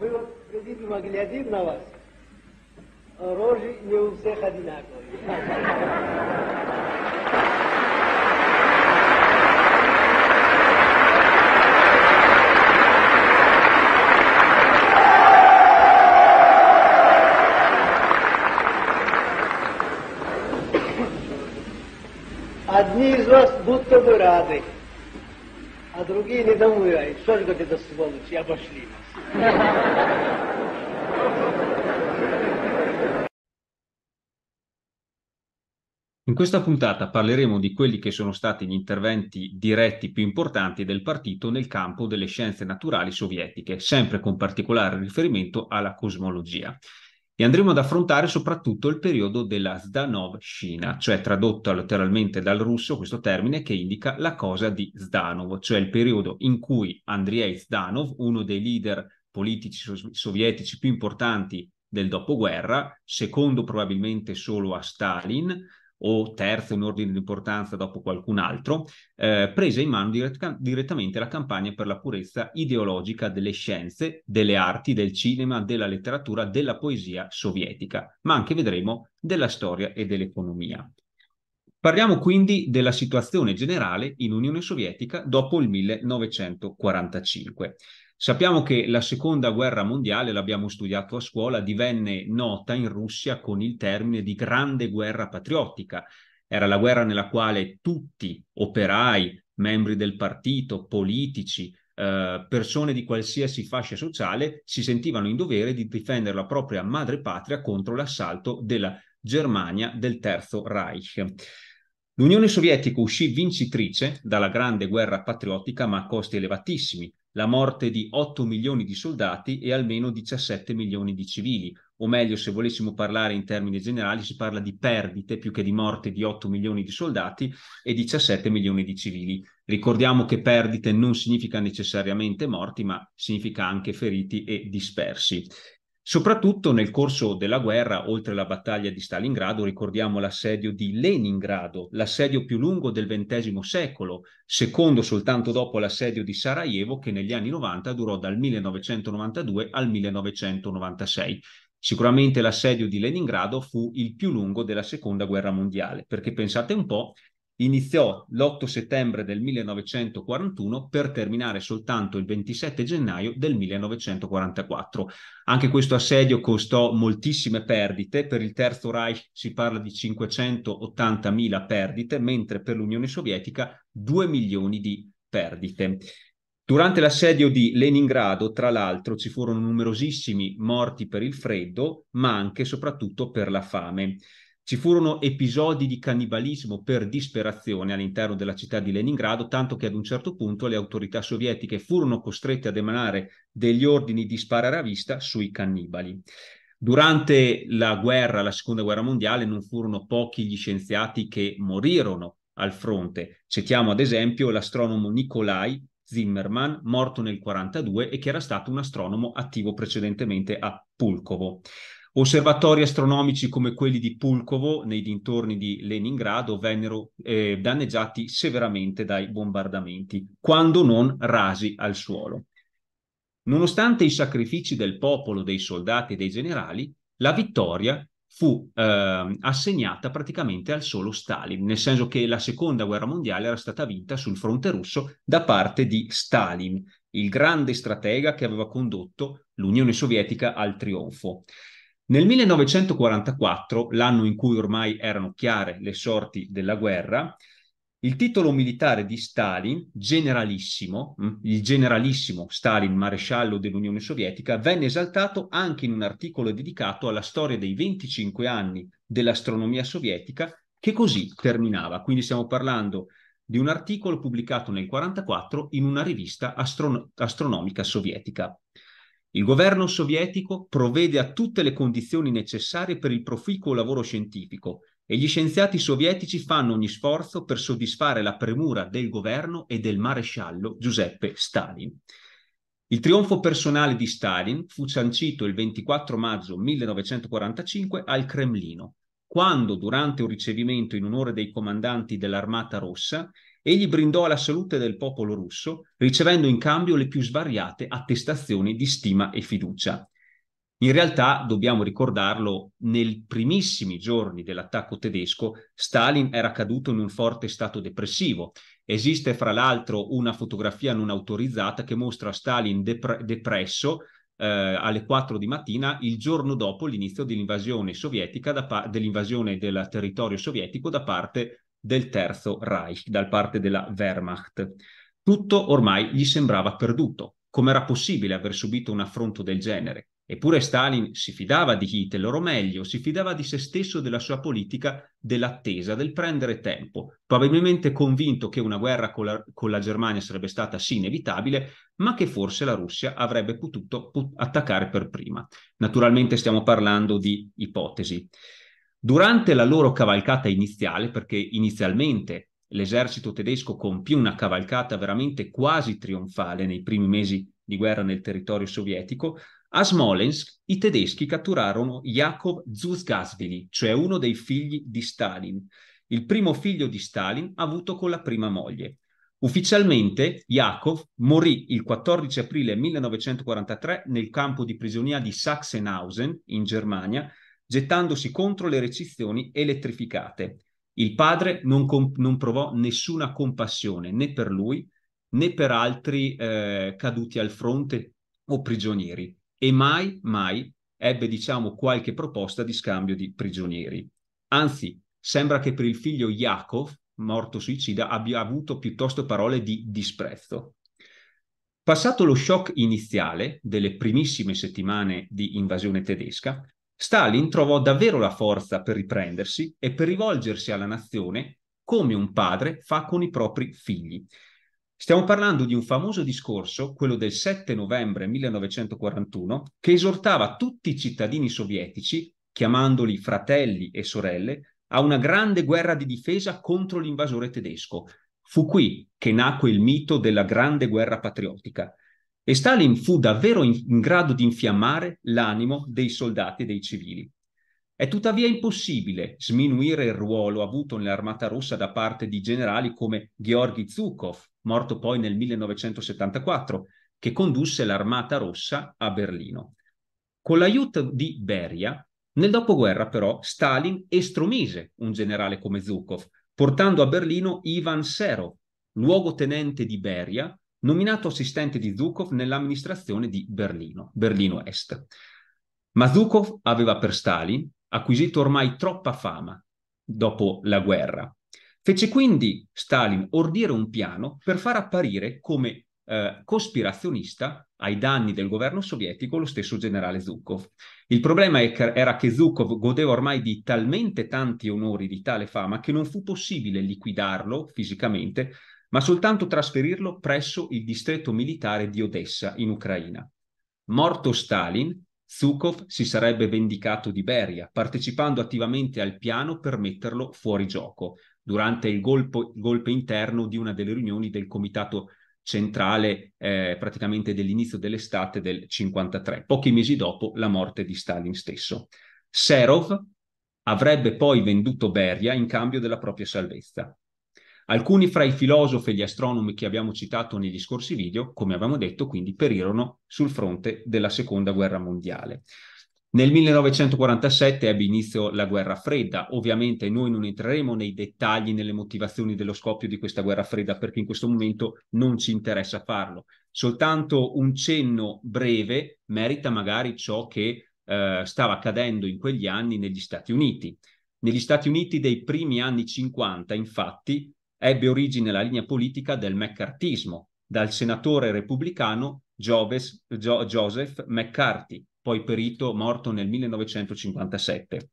Мы вот президиума глядим на вас, а рожи не у всех одинаковые. Одни из вас будто бы рады. a drugi ne domuje, što je da svolić, ja baš In questa puntata parleremo di quelli che sono stati gli interventi diretti più importanti del partito nel campo delle scienze naturali sovietiche, sempre con particolare riferimento alla cosmologia e andremo ad affrontare soprattutto il periodo della Zdanov-Shina, cioè tradotto letteralmente dal russo questo termine che indica la cosa di Zdanov, cioè il periodo in cui Andrei Zdanov, uno dei leader politici sovietici più importanti del dopoguerra, secondo probabilmente solo a Stalin, o terzo in ordine di importanza dopo qualcun altro, eh, prese in mano dirett- direttamente la campagna per la purezza ideologica delle scienze, delle arti, del cinema, della letteratura, della poesia sovietica, ma anche vedremo della storia e dell'economia. Parliamo quindi della situazione generale in Unione Sovietica dopo il 1945. Sappiamo che la seconda guerra mondiale, l'abbiamo studiato a scuola, divenne nota in Russia con il termine di grande guerra patriottica. Era la guerra nella quale tutti, operai, membri del partito, politici, eh, persone di qualsiasi fascia sociale, si sentivano in dovere di difendere la propria madre patria contro l'assalto della Germania del Terzo Reich. L'Unione Sovietica uscì vincitrice dalla Grande Guerra Patriottica ma a costi elevatissimi la morte di 8 milioni di soldati e almeno 17 milioni di civili, o meglio, se volessimo parlare in termini generali, si parla di perdite più che di morte di 8 milioni di soldati e 17 milioni di civili. Ricordiamo che perdite non significa necessariamente morti, ma significa anche feriti e dispersi. Soprattutto nel corso della guerra, oltre alla battaglia di Stalingrado, ricordiamo l'assedio di Leningrado, l'assedio più lungo del XX secolo, secondo soltanto dopo l'assedio di Sarajevo che negli anni 90 durò dal 1992 al 1996. Sicuramente l'assedio di Leningrado fu il più lungo della seconda guerra mondiale, perché pensate un po', iniziò l'8 settembre del 1941 per terminare soltanto il 27 gennaio del 1944. Anche questo assedio costò moltissime perdite, per il Terzo Reich si parla di 580.000 perdite, mentre per l'Unione Sovietica 2 milioni di perdite. Durante l'assedio di Leningrado, tra l'altro, ci furono numerosissimi morti per il freddo, ma anche e soprattutto per la fame. Ci furono episodi di cannibalismo per disperazione all'interno della città di Leningrado, tanto che ad un certo punto le autorità sovietiche furono costrette ad emanare degli ordini di sparare a vista sui cannibali. Durante la guerra, la seconda guerra mondiale, non furono pochi gli scienziati che morirono al fronte. Citiamo ad esempio l'astronomo Nikolai Zimmermann, morto nel 1942 e che era stato un astronomo attivo precedentemente a Pulkovo. Osservatori astronomici come quelli di Pulkovo, nei dintorni di Leningrado, vennero eh, danneggiati severamente dai bombardamenti, quando non rasi al suolo. Nonostante i sacrifici del popolo, dei soldati e dei generali, la vittoria fu eh, assegnata praticamente al solo Stalin, nel senso che la seconda guerra mondiale era stata vinta sul fronte russo da parte di Stalin, il grande stratega che aveva condotto l'Unione Sovietica al trionfo. Nel 1944, l'anno in cui ormai erano chiare le sorti della guerra, il titolo militare di Stalin, generalissimo, mm, il generalissimo Stalin, maresciallo dell'Unione Sovietica, venne esaltato anche in un articolo dedicato alla storia dei 25 anni dell'astronomia sovietica, che così terminava. Quindi stiamo parlando di un articolo pubblicato nel 1944 in una rivista astron- astronomica sovietica. Il governo sovietico provvede a tutte le condizioni necessarie per il proficuo lavoro scientifico e gli scienziati sovietici fanno ogni sforzo per soddisfare la premura del governo e del maresciallo Giuseppe Stalin. Il trionfo personale di Stalin fu sancito il 24 maggio 1945 al Cremlino, quando, durante un ricevimento in onore dei comandanti dell'Armata Rossa, Egli brindò alla salute del popolo russo, ricevendo in cambio le più svariate attestazioni di stima e fiducia. In realtà, dobbiamo ricordarlo, nei primissimi giorni dell'attacco tedesco, Stalin era caduto in un forte stato depressivo. Esiste, fra l'altro, una fotografia non autorizzata che mostra Stalin depre- depresso eh, alle 4 di mattina, il giorno dopo l'inizio dell'invasione sovietica, pa- dell'invasione del territorio sovietico da parte del Terzo Reich, da parte della Wehrmacht. Tutto ormai gli sembrava perduto. Com'era possibile aver subito un affronto del genere? Eppure Stalin si fidava di Hitler, o meglio, si fidava di se stesso e della sua politica dell'attesa, del prendere tempo, probabilmente convinto che una guerra con la, con la Germania sarebbe stata sì inevitabile, ma che forse la Russia avrebbe potuto put- attaccare per prima. Naturalmente stiamo parlando di ipotesi. Durante la loro cavalcata iniziale, perché inizialmente l'esercito tedesco compì una cavalcata veramente quasi trionfale nei primi mesi di guerra nel territorio sovietico, a Smolensk i tedeschi catturarono Jakob Zuzgasvili, cioè uno dei figli di Stalin, il primo figlio di Stalin avuto con la prima moglie. Ufficialmente Yakov morì il 14 aprile 1943 nel campo di prigionia di Sachsenhausen in Germania gettandosi contro le recizioni elettrificate. Il padre non, non provò nessuna compassione né per lui né per altri eh, caduti al fronte o prigionieri e mai, mai ebbe, diciamo, qualche proposta di scambio di prigionieri. Anzi, sembra che per il figlio Yakov, morto suicida, abbia avuto piuttosto parole di disprezzo. Passato lo shock iniziale delle primissime settimane di invasione tedesca, Stalin trovò davvero la forza per riprendersi e per rivolgersi alla nazione come un padre fa con i propri figli. Stiamo parlando di un famoso discorso, quello del 7 novembre 1941, che esortava tutti i cittadini sovietici, chiamandoli fratelli e sorelle, a una grande guerra di difesa contro l'invasore tedesco. Fu qui che nacque il mito della grande guerra patriottica, e Stalin fu davvero in, in grado di infiammare l'animo dei soldati e dei civili. È tuttavia impossibile sminuire il ruolo avuto nell'Armata rossa da parte di generali come Georgi Zhukov, morto poi nel 1974, che condusse l'Armata rossa a Berlino. Con l'aiuto di Beria, nel dopoguerra però Stalin estromise un generale come Zhukov, portando a Berlino Ivan Serov, luogotenente di Beria, nominato assistente di Zukov nell'amministrazione di Berlino, Berlino Est. Ma Zukov aveva per Stalin acquisito ormai troppa fama dopo la guerra. Fece quindi Stalin ordire un piano per far apparire come eh, cospirazionista ai danni del governo sovietico lo stesso generale Zukov. Il problema era che Zukov godeva ormai di talmente tanti onori, di tale fama, che non fu possibile liquidarlo fisicamente ma soltanto trasferirlo presso il distretto militare di Odessa, in Ucraina. Morto Stalin, Zhukov si sarebbe vendicato di Beria, partecipando attivamente al piano per metterlo fuori gioco, durante il golpe, golpe interno di una delle riunioni del comitato centrale eh, praticamente dell'inizio dell'estate del 53, pochi mesi dopo la morte di Stalin stesso. Serov avrebbe poi venduto Beria in cambio della propria salvezza. Alcuni fra i filosofi e gli astronomi che abbiamo citato negli scorsi video, come abbiamo detto, quindi perirono sul fronte della Seconda Guerra Mondiale. Nel 1947 ebbe inizio la guerra fredda, ovviamente noi non entreremo nei dettagli, nelle motivazioni dello scoppio di questa guerra fredda perché in questo momento non ci interessa farlo, soltanto un cenno breve merita magari ciò che eh, stava accadendo in quegli anni negli Stati Uniti. Negli Stati Uniti dei primi anni 50 infatti ebbe origine la linea politica del mccartismo dal senatore repubblicano Joves, jo, Joseph McCarthy, poi perito morto nel 1957.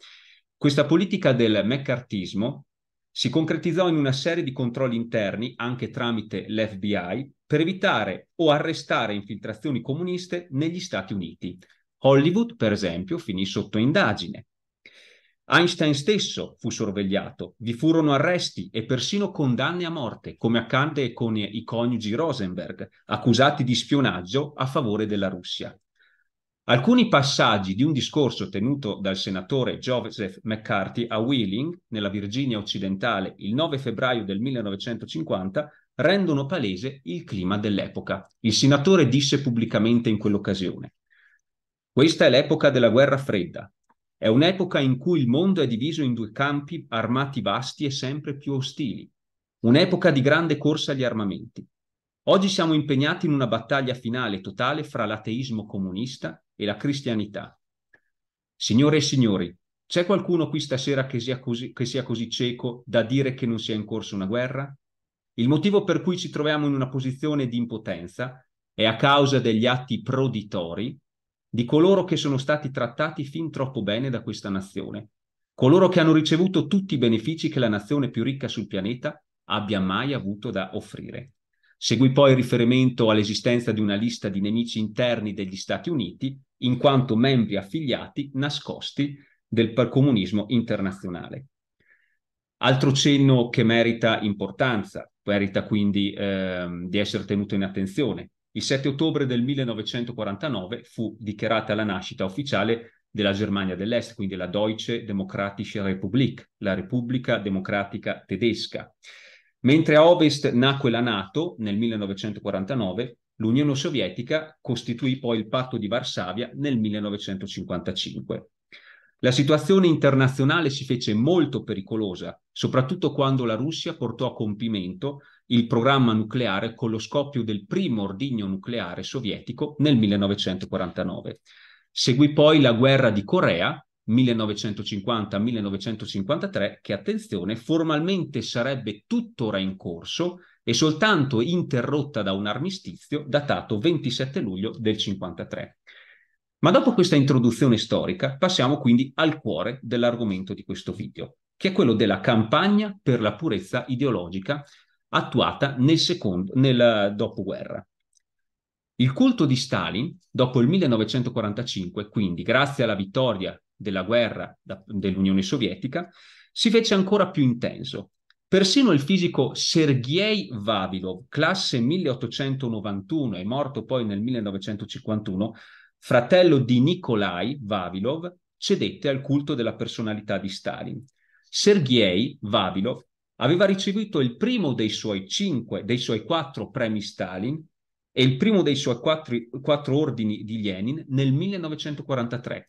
Questa politica del mccartismo si concretizzò in una serie di controlli interni, anche tramite l'FBI, per evitare o arrestare infiltrazioni comuniste negli Stati Uniti. Hollywood, per esempio, finì sotto indagine Einstein stesso fu sorvegliato, vi furono arresti e persino condanne a morte, come accadde con i coniugi Rosenberg, accusati di spionaggio a favore della Russia. Alcuni passaggi di un discorso tenuto dal senatore Joseph McCarthy a Wheeling, nella Virginia occidentale, il 9 febbraio del 1950, rendono palese il clima dell'epoca. Il senatore disse pubblicamente in quell'occasione: Questa è l'epoca della guerra fredda, è un'epoca in cui il mondo è diviso in due campi armati vasti e sempre più ostili. Un'epoca di grande corsa agli armamenti. Oggi siamo impegnati in una battaglia finale totale fra l'ateismo comunista e la cristianità. Signore e signori, c'è qualcuno qui stasera che sia, così, che sia così cieco da dire che non sia in corso una guerra? Il motivo per cui ci troviamo in una posizione di impotenza è a causa degli atti proditori di coloro che sono stati trattati fin troppo bene da questa nazione, coloro che hanno ricevuto tutti i benefici che la nazione più ricca sul pianeta abbia mai avuto da offrire. Seguì poi il riferimento all'esistenza di una lista di nemici interni degli Stati Uniti, in quanto membri affiliati nascosti del comunismo internazionale. Altro cenno che merita importanza, merita quindi eh, di essere tenuto in attenzione, il 7 ottobre del 1949 fu dichiarata la nascita ufficiale della Germania dell'Est, quindi la Deutsche Demokratische Republik, la Repubblica Democratica Tedesca. Mentre a ovest nacque la NATO nel 1949, l'Unione Sovietica costituì poi il Patto di Varsavia nel 1955. La situazione internazionale si fece molto pericolosa, soprattutto quando la Russia portò a compimento il programma nucleare con lo scoppio del primo ordigno nucleare sovietico nel 1949. Seguì poi la guerra di Corea 1950-1953 che, attenzione, formalmente sarebbe tuttora in corso e soltanto interrotta da un armistizio datato 27 luglio del 53. Ma dopo questa introduzione storica passiamo quindi al cuore dell'argomento di questo video, che è quello della campagna per la purezza ideologica attuata nel, secondo, nel eh, dopoguerra. Il culto di Stalin, dopo il 1945, quindi grazie alla vittoria della guerra da, dell'Unione Sovietica, si fece ancora più intenso. Persino il fisico Sergei Vavilov, classe 1891 e morto poi nel 1951, fratello di Nikolai Vavilov, cedette al culto della personalità di Stalin. Sergei Vavilov Aveva ricevuto il primo dei suoi cinque, dei suoi quattro premi Stalin e il primo dei suoi quattro, quattro ordini di Lenin nel 1943,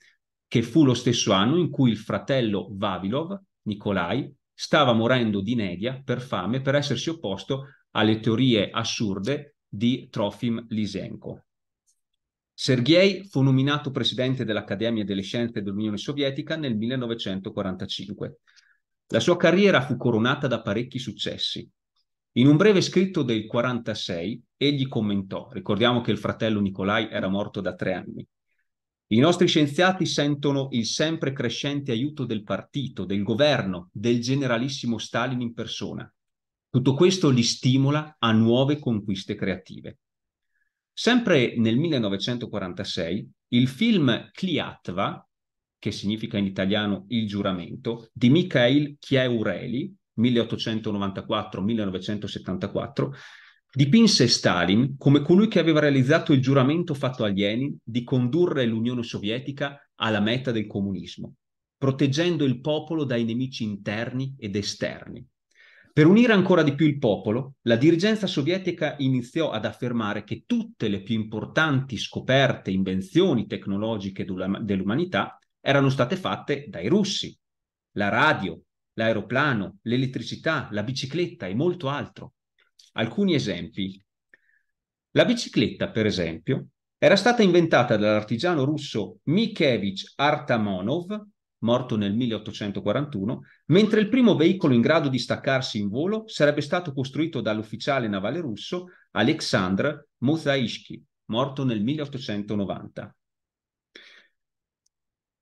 che fu lo stesso anno in cui il fratello Vavilov, Nikolai, stava morendo di nedia per fame per essersi opposto alle teorie assurde di Trofim Lisenko. Sergei fu nominato presidente dell'Accademia delle Scienze dell'Unione Sovietica nel 1945. La sua carriera fu coronata da parecchi successi. In un breve scritto del 1946 egli commentò, ricordiamo che il fratello Nicolai era morto da tre anni, i nostri scienziati sentono il sempre crescente aiuto del partito, del governo, del generalissimo Stalin in persona. Tutto questo li stimola a nuove conquiste creative. Sempre nel 1946 il film Kliatva che significa in italiano il giuramento, di Mikhail Chiaureli, 1894-1974, dipinse Stalin come colui che aveva realizzato il giuramento fatto a Lenin di condurre l'Unione Sovietica alla meta del comunismo, proteggendo il popolo dai nemici interni ed esterni. Per unire ancora di più il popolo, la dirigenza sovietica iniziò ad affermare che tutte le più importanti scoperte invenzioni tecnologiche dell'umanità erano state fatte dai russi, la radio, l'aeroplano, l'elettricità, la bicicletta e molto altro. Alcuni esempi. La bicicletta, per esempio, era stata inventata dall'artigiano russo Mikhevich Artamonov, morto nel 1841, mentre il primo veicolo in grado di staccarsi in volo sarebbe stato costruito dall'ufficiale navale russo Aleksandr Muzaishki, morto nel 1890.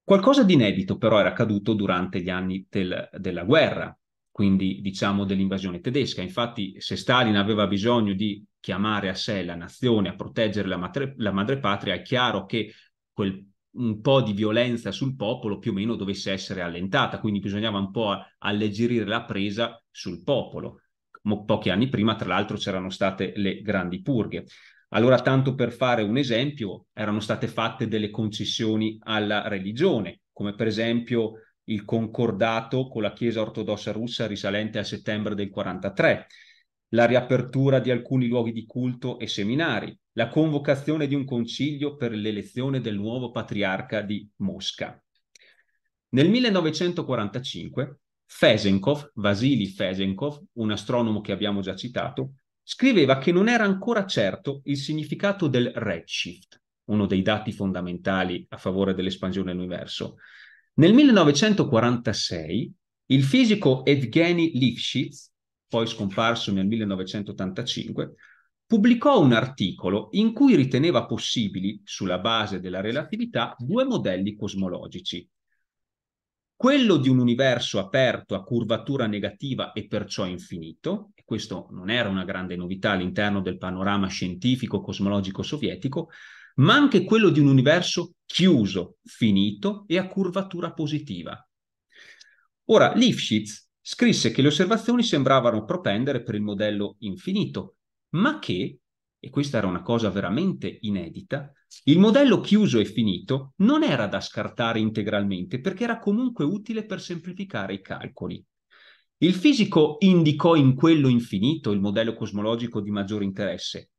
Qualcosa di inedito però era accaduto durante gli anni del, della guerra, quindi diciamo dell'invasione tedesca. Infatti se Stalin aveva bisogno di chiamare a sé la nazione, a proteggere la, madre, la madrepatria, è chiaro che quel un po' di violenza sul popolo più o meno dovesse essere allentata, quindi bisognava un po' alleggerire la presa sul popolo. Mo- pochi anni prima, tra l'altro, c'erano state le grandi purghe. Allora, tanto per fare un esempio, erano state fatte delle concessioni alla religione, come per esempio il concordato con la Chiesa ortodossa russa risalente a settembre del 43, la riapertura di alcuni luoghi di culto e seminari, la convocazione di un concilio per l'elezione del nuovo patriarca di Mosca. Nel 1945 Fesenkov, Vasily Fesenkov, un astronomo che abbiamo già citato, scriveva che non era ancora certo il significato del redshift, uno dei dati fondamentali a favore dell'espansione dell'universo. Nel 1946 il fisico Evgeny Lifshitz, poi scomparso nel 1985, pubblicò un articolo in cui riteneva possibili, sulla base della relatività, due modelli cosmologici, quello di un universo aperto a curvatura negativa e perciò infinito, e questo non era una grande novità all'interno del panorama scientifico cosmologico sovietico, ma anche quello di un universo chiuso, finito e a curvatura positiva. Ora, Lifshitz scrisse che le osservazioni sembravano propendere per il modello infinito, ma che, e questa era una cosa veramente inedita, il modello chiuso e finito non era da scartare integralmente perché era comunque utile per semplificare i calcoli. Il fisico indicò in quello infinito il modello cosmologico di maggiore interesse,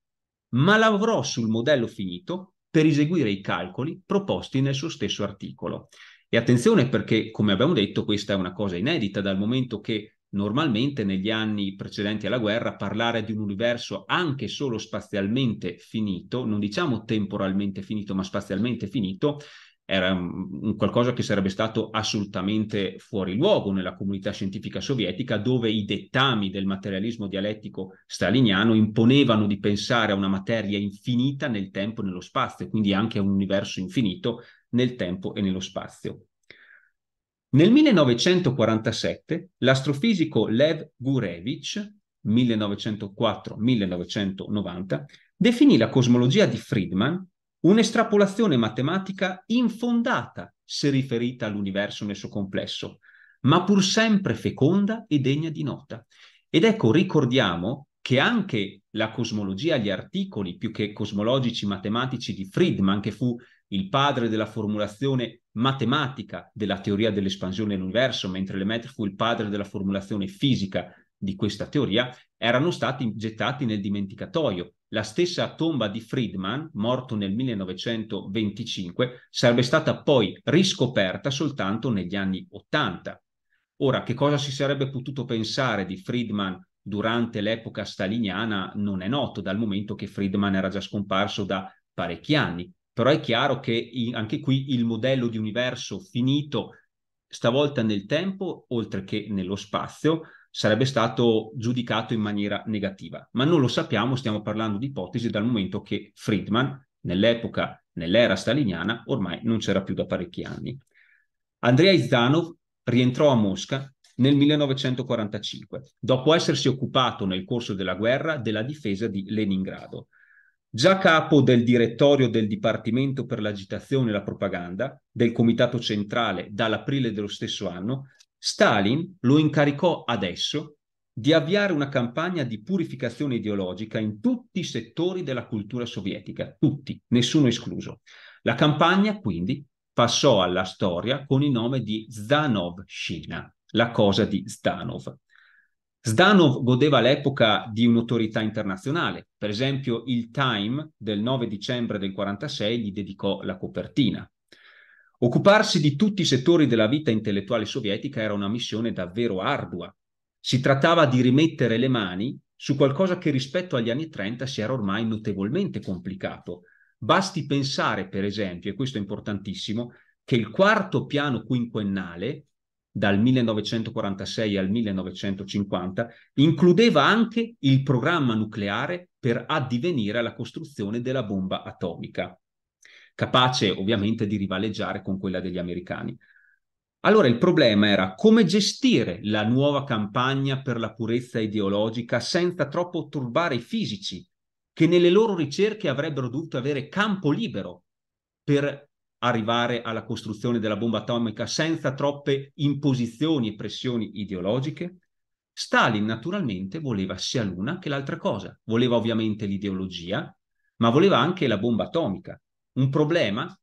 ma lavorò sul modello finito per eseguire i calcoli proposti nel suo stesso articolo. E attenzione perché, come abbiamo detto, questa è una cosa inedita dal momento che Normalmente negli anni precedenti alla guerra parlare di un universo anche solo spazialmente finito, non diciamo temporalmente finito, ma spazialmente finito, era un qualcosa che sarebbe stato assolutamente fuori luogo nella comunità scientifica sovietica, dove i dettami del materialismo dialettico staliniano imponevano di pensare a una materia infinita nel tempo e nello spazio, quindi anche a un universo infinito nel tempo e nello spazio. Nel 1947 l'astrofisico Lev Gurevich, 1904-1990, definì la cosmologia di Friedman un'estrapolazione matematica infondata se riferita all'universo nel suo complesso, ma pur sempre feconda e degna di nota. Ed ecco, ricordiamo che anche la cosmologia, gli articoli più che cosmologici matematici di Friedman, che fu il padre della formulazione matematica della teoria dell'espansione dell'universo, mentre Lemaitre fu il padre della formulazione fisica di questa teoria, erano stati gettati nel dimenticatoio. La stessa tomba di Friedman, morto nel 1925, sarebbe stata poi riscoperta soltanto negli anni Ottanta. Ora, che cosa si sarebbe potuto pensare di Friedman durante l'epoca staliniana non è noto, dal momento che Friedman era già scomparso da parecchi anni. Però è chiaro che anche qui il modello di universo finito, stavolta nel tempo, oltre che nello spazio, sarebbe stato giudicato in maniera negativa. Ma non lo sappiamo, stiamo parlando di ipotesi dal momento che Friedman, nell'epoca, nell'era staliniana, ormai non c'era più da parecchi anni. Andrei Zanov rientrò a Mosca nel 1945, dopo essersi occupato nel corso della guerra della difesa di Leningrado. Già capo del direttorio del Dipartimento per l'agitazione e la propaganda del Comitato Centrale dall'aprile dello stesso anno, Stalin lo incaricò adesso di avviare una campagna di purificazione ideologica in tutti i settori della cultura sovietica, tutti, nessuno escluso. La campagna quindi passò alla storia con il nome di Shina, la cosa di Zdanov. Zdanov godeva all'epoca di un'autorità internazionale, per esempio il Time del 9 dicembre del 1946 gli dedicò la copertina. Occuparsi di tutti i settori della vita intellettuale sovietica era una missione davvero ardua. Si trattava di rimettere le mani su qualcosa che rispetto agli anni 30 si era ormai notevolmente complicato. Basti pensare, per esempio, e questo è importantissimo, che il quarto piano quinquennale dal 1946 al 1950, includeva anche il programma nucleare per addivenire alla costruzione della bomba atomica, capace ovviamente di rivaleggiare con quella degli americani. Allora il problema era come gestire la nuova campagna per la purezza ideologica senza troppo turbare i fisici, che nelle loro ricerche avrebbero dovuto avere campo libero per arrivare alla costruzione della bomba atomica senza troppe imposizioni e pressioni ideologiche? Stalin naturalmente voleva sia l'una che l'altra cosa, voleva ovviamente l'ideologia, ma voleva anche la bomba atomica, un problema,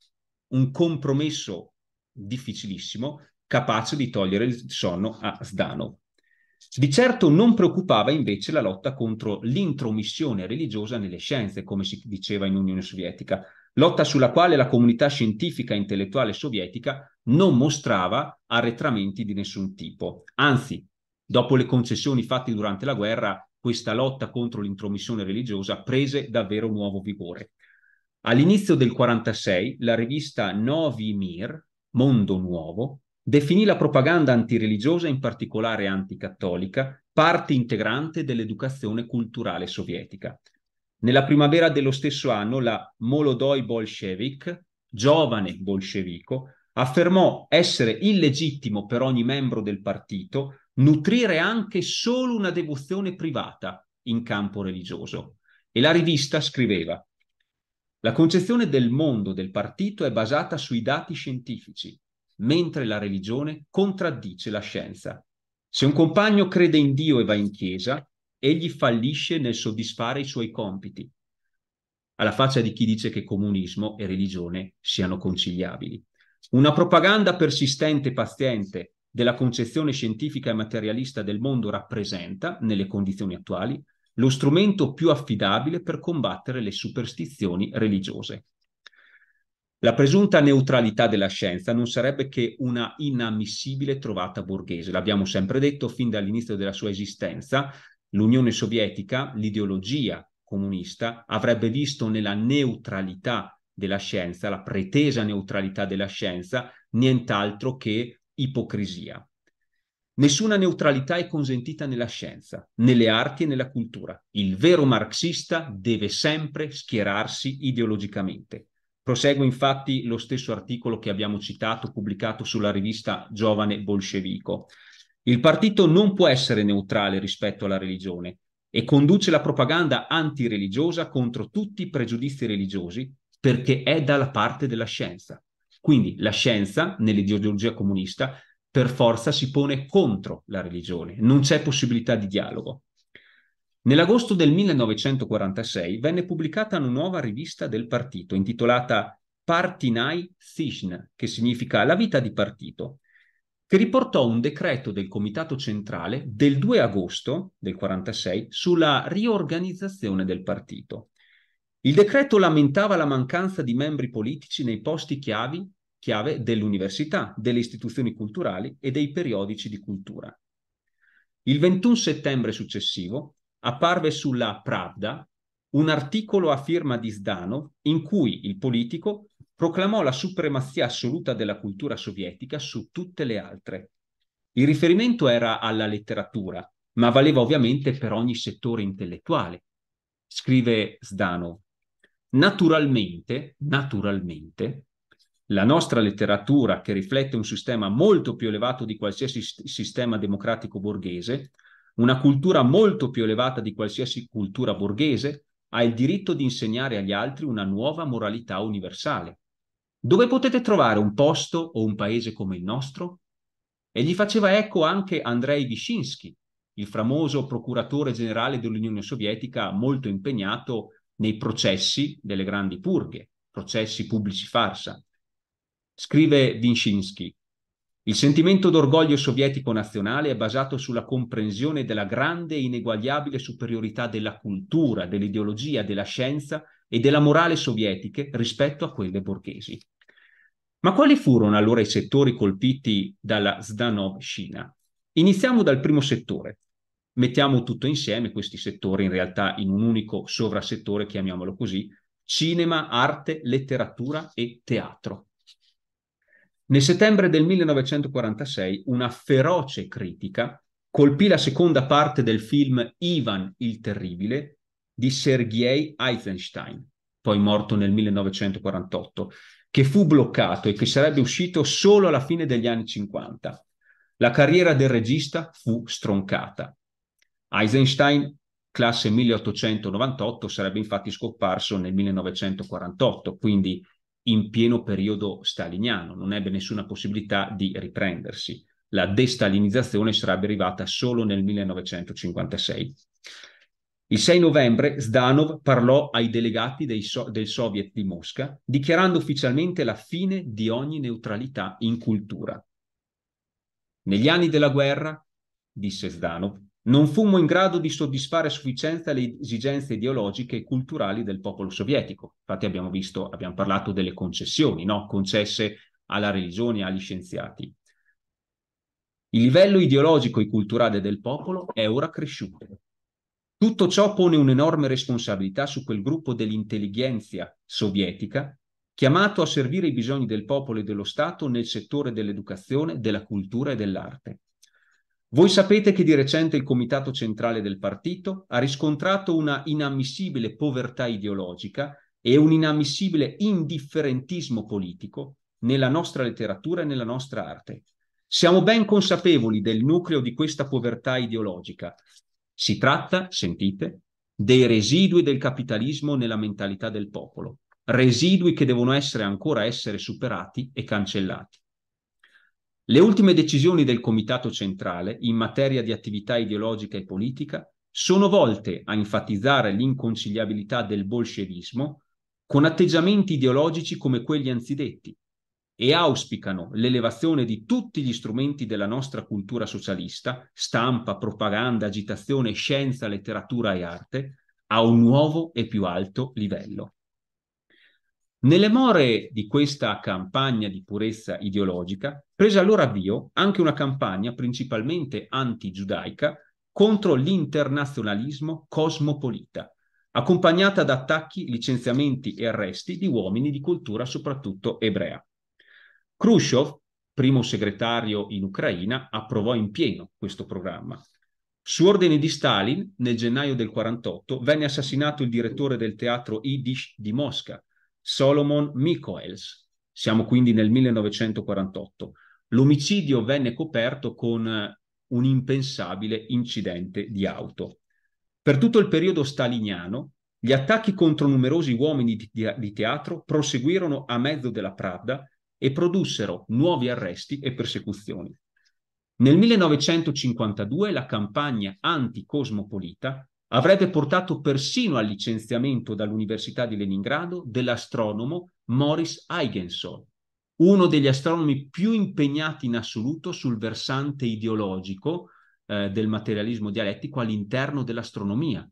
un compromesso difficilissimo, capace di togliere il sonno a Zdanov. Di certo non preoccupava invece la lotta contro l'intromissione religiosa nelle scienze, come si diceva in Unione Sovietica, lotta sulla quale la comunità scientifica e intellettuale sovietica non mostrava arretramenti di nessun tipo. Anzi, dopo le concessioni fatte durante la guerra, questa lotta contro l'intromissione religiosa prese davvero nuovo vigore. All'inizio del 1946 la rivista Novi Mir, Mondo Nuovo, definì la propaganda antireligiosa, in particolare anticattolica, parte integrante dell'educazione culturale sovietica. Nella primavera dello stesso anno la Molodoj Bolshevik, giovane bolscevico, affermò essere illegittimo per ogni membro del partito nutrire anche solo una devozione privata in campo religioso. E la rivista scriveva La concezione del mondo del partito è basata sui dati scientifici, mentre la religione contraddice la scienza. Se un compagno crede in Dio e va in chiesa, egli fallisce nel soddisfare i suoi compiti, alla faccia di chi dice che comunismo e religione siano conciliabili. Una propaganda persistente e paziente della concezione scientifica e materialista del mondo rappresenta, nelle condizioni attuali, lo strumento più affidabile per combattere le superstizioni religiose. La presunta neutralità della scienza non sarebbe che una inammissibile trovata borghese. L'abbiamo sempre detto fin dall'inizio della sua esistenza, L'Unione Sovietica, l'ideologia comunista, avrebbe visto nella neutralità della scienza, la pretesa neutralità della scienza, nient'altro che ipocrisia. Nessuna neutralità è consentita nella scienza, nelle arti e nella cultura. Il vero marxista deve sempre schierarsi ideologicamente. Prosegue infatti lo stesso articolo che abbiamo citato, pubblicato sulla rivista Giovane Bolscevico. Il partito non può essere neutrale rispetto alla religione e conduce la propaganda antireligiosa contro tutti i pregiudizi religiosi perché è dalla parte della scienza. Quindi la scienza, nell'ideologia comunista, per forza si pone contro la religione, non c'è possibilità di dialogo. Nell'agosto del 1946 venne pubblicata una nuova rivista del partito intitolata Partinai Thishn, che significa la vita di partito, che riportò un decreto del Comitato Centrale del 2 agosto del 1946 sulla riorganizzazione del partito. Il decreto lamentava la mancanza di membri politici nei posti chiavi, chiave dell'università, delle istituzioni culturali e dei periodici di cultura. Il 21 settembre successivo apparve sulla Pravda un articolo a firma di Zdano in cui il politico proclamò la supremazia assoluta della cultura sovietica su tutte le altre. Il riferimento era alla letteratura, ma valeva ovviamente per ogni settore intellettuale. Scrive Zdanov. Naturalmente, naturalmente, la nostra letteratura, che riflette un sistema molto più elevato di qualsiasi sistema democratico borghese, una cultura molto più elevata di qualsiasi cultura borghese, ha il diritto di insegnare agli altri una nuova moralità universale. Dove potete trovare un posto o un paese come il nostro? E gli faceva eco anche Andrei Vyshinsky, il famoso procuratore generale dell'Unione Sovietica molto impegnato nei processi delle grandi purghe, processi pubblici farsa. Scrive Vinshinsky, il sentimento d'orgoglio sovietico nazionale è basato sulla comprensione della grande e ineguagliabile superiorità della cultura, dell'ideologia, della scienza e della morale sovietiche rispetto a quelle borghesi. Ma quali furono allora i settori colpiti dalla Zdanov-Scina? Iniziamo dal primo settore. Mettiamo tutto insieme questi settori in realtà in un unico sovrasettore, chiamiamolo così, cinema, arte, letteratura e teatro. Nel settembre del 1946 una feroce critica colpì la seconda parte del film Ivan il Terribile di Sergei Eisenstein, poi morto nel 1948, che fu bloccato e che sarebbe uscito solo alla fine degli anni 50. La carriera del regista fu stroncata. Eisenstein, classe 1898, sarebbe infatti scomparso nel 1948, quindi in pieno periodo staliniano, non ebbe nessuna possibilità di riprendersi. La destalinizzazione sarebbe arrivata solo nel 1956. Il 6 novembre Zdanov parlò ai delegati so- del Soviet di Mosca, dichiarando ufficialmente la fine di ogni neutralità in cultura. Negli anni della guerra, disse Zdanov, non fummo in grado di soddisfare a sufficienza le esigenze ideologiche e culturali del popolo sovietico. Infatti abbiamo visto, abbiamo parlato delle concessioni, no? concesse alla religione e agli scienziati. Il livello ideologico e culturale del popolo è ora cresciuto tutto ciò pone un'enorme responsabilità su quel gruppo dell'intellighenzia sovietica chiamato a servire i bisogni del popolo e dello Stato nel settore dell'educazione, della cultura e dell'arte. Voi sapete che di recente il Comitato Centrale del Partito ha riscontrato una inammissibile povertà ideologica e un inammissibile indifferentismo politico nella nostra letteratura e nella nostra arte. Siamo ben consapevoli del nucleo di questa povertà ideologica si tratta, sentite, dei residui del capitalismo nella mentalità del popolo, residui che devono essere ancora essere superati e cancellati. Le ultime decisioni del Comitato centrale in materia di attività ideologica e politica sono volte a enfatizzare l'inconciliabilità del bolscevismo con atteggiamenti ideologici come quelli anzidetti, e auspicano l'elevazione di tutti gli strumenti della nostra cultura socialista, stampa, propaganda, agitazione, scienza, letteratura e arte, a un nuovo e più alto livello. Nelle more di questa campagna di purezza ideologica, prese allora avvio anche una campagna principalmente antigiudaica contro l'internazionalismo cosmopolita, accompagnata da attacchi, licenziamenti e arresti di uomini di cultura soprattutto ebrea. Khrushchev, primo segretario in Ucraina, approvò in pieno questo programma. Su ordine di Stalin, nel gennaio del 48, venne assassinato il direttore del teatro Yiddish di Mosca, Solomon Mikoels. Siamo quindi nel 1948. L'omicidio venne coperto con eh, un impensabile incidente di auto. Per tutto il periodo staliniano, gli attacchi contro numerosi uomini di, teatro proseguirono a mezzo della Pravda e produssero nuovi arresti e persecuzioni. Nel 1952 la campagna anticosmopolita avrebbe portato persino al licenziamento dall'Università di Leningrado dell'astronomo Morris Eigensol, uno degli astronomi più impegnati in assoluto sul versante ideologico eh, del materialismo dialettico all'interno dell'astronomia,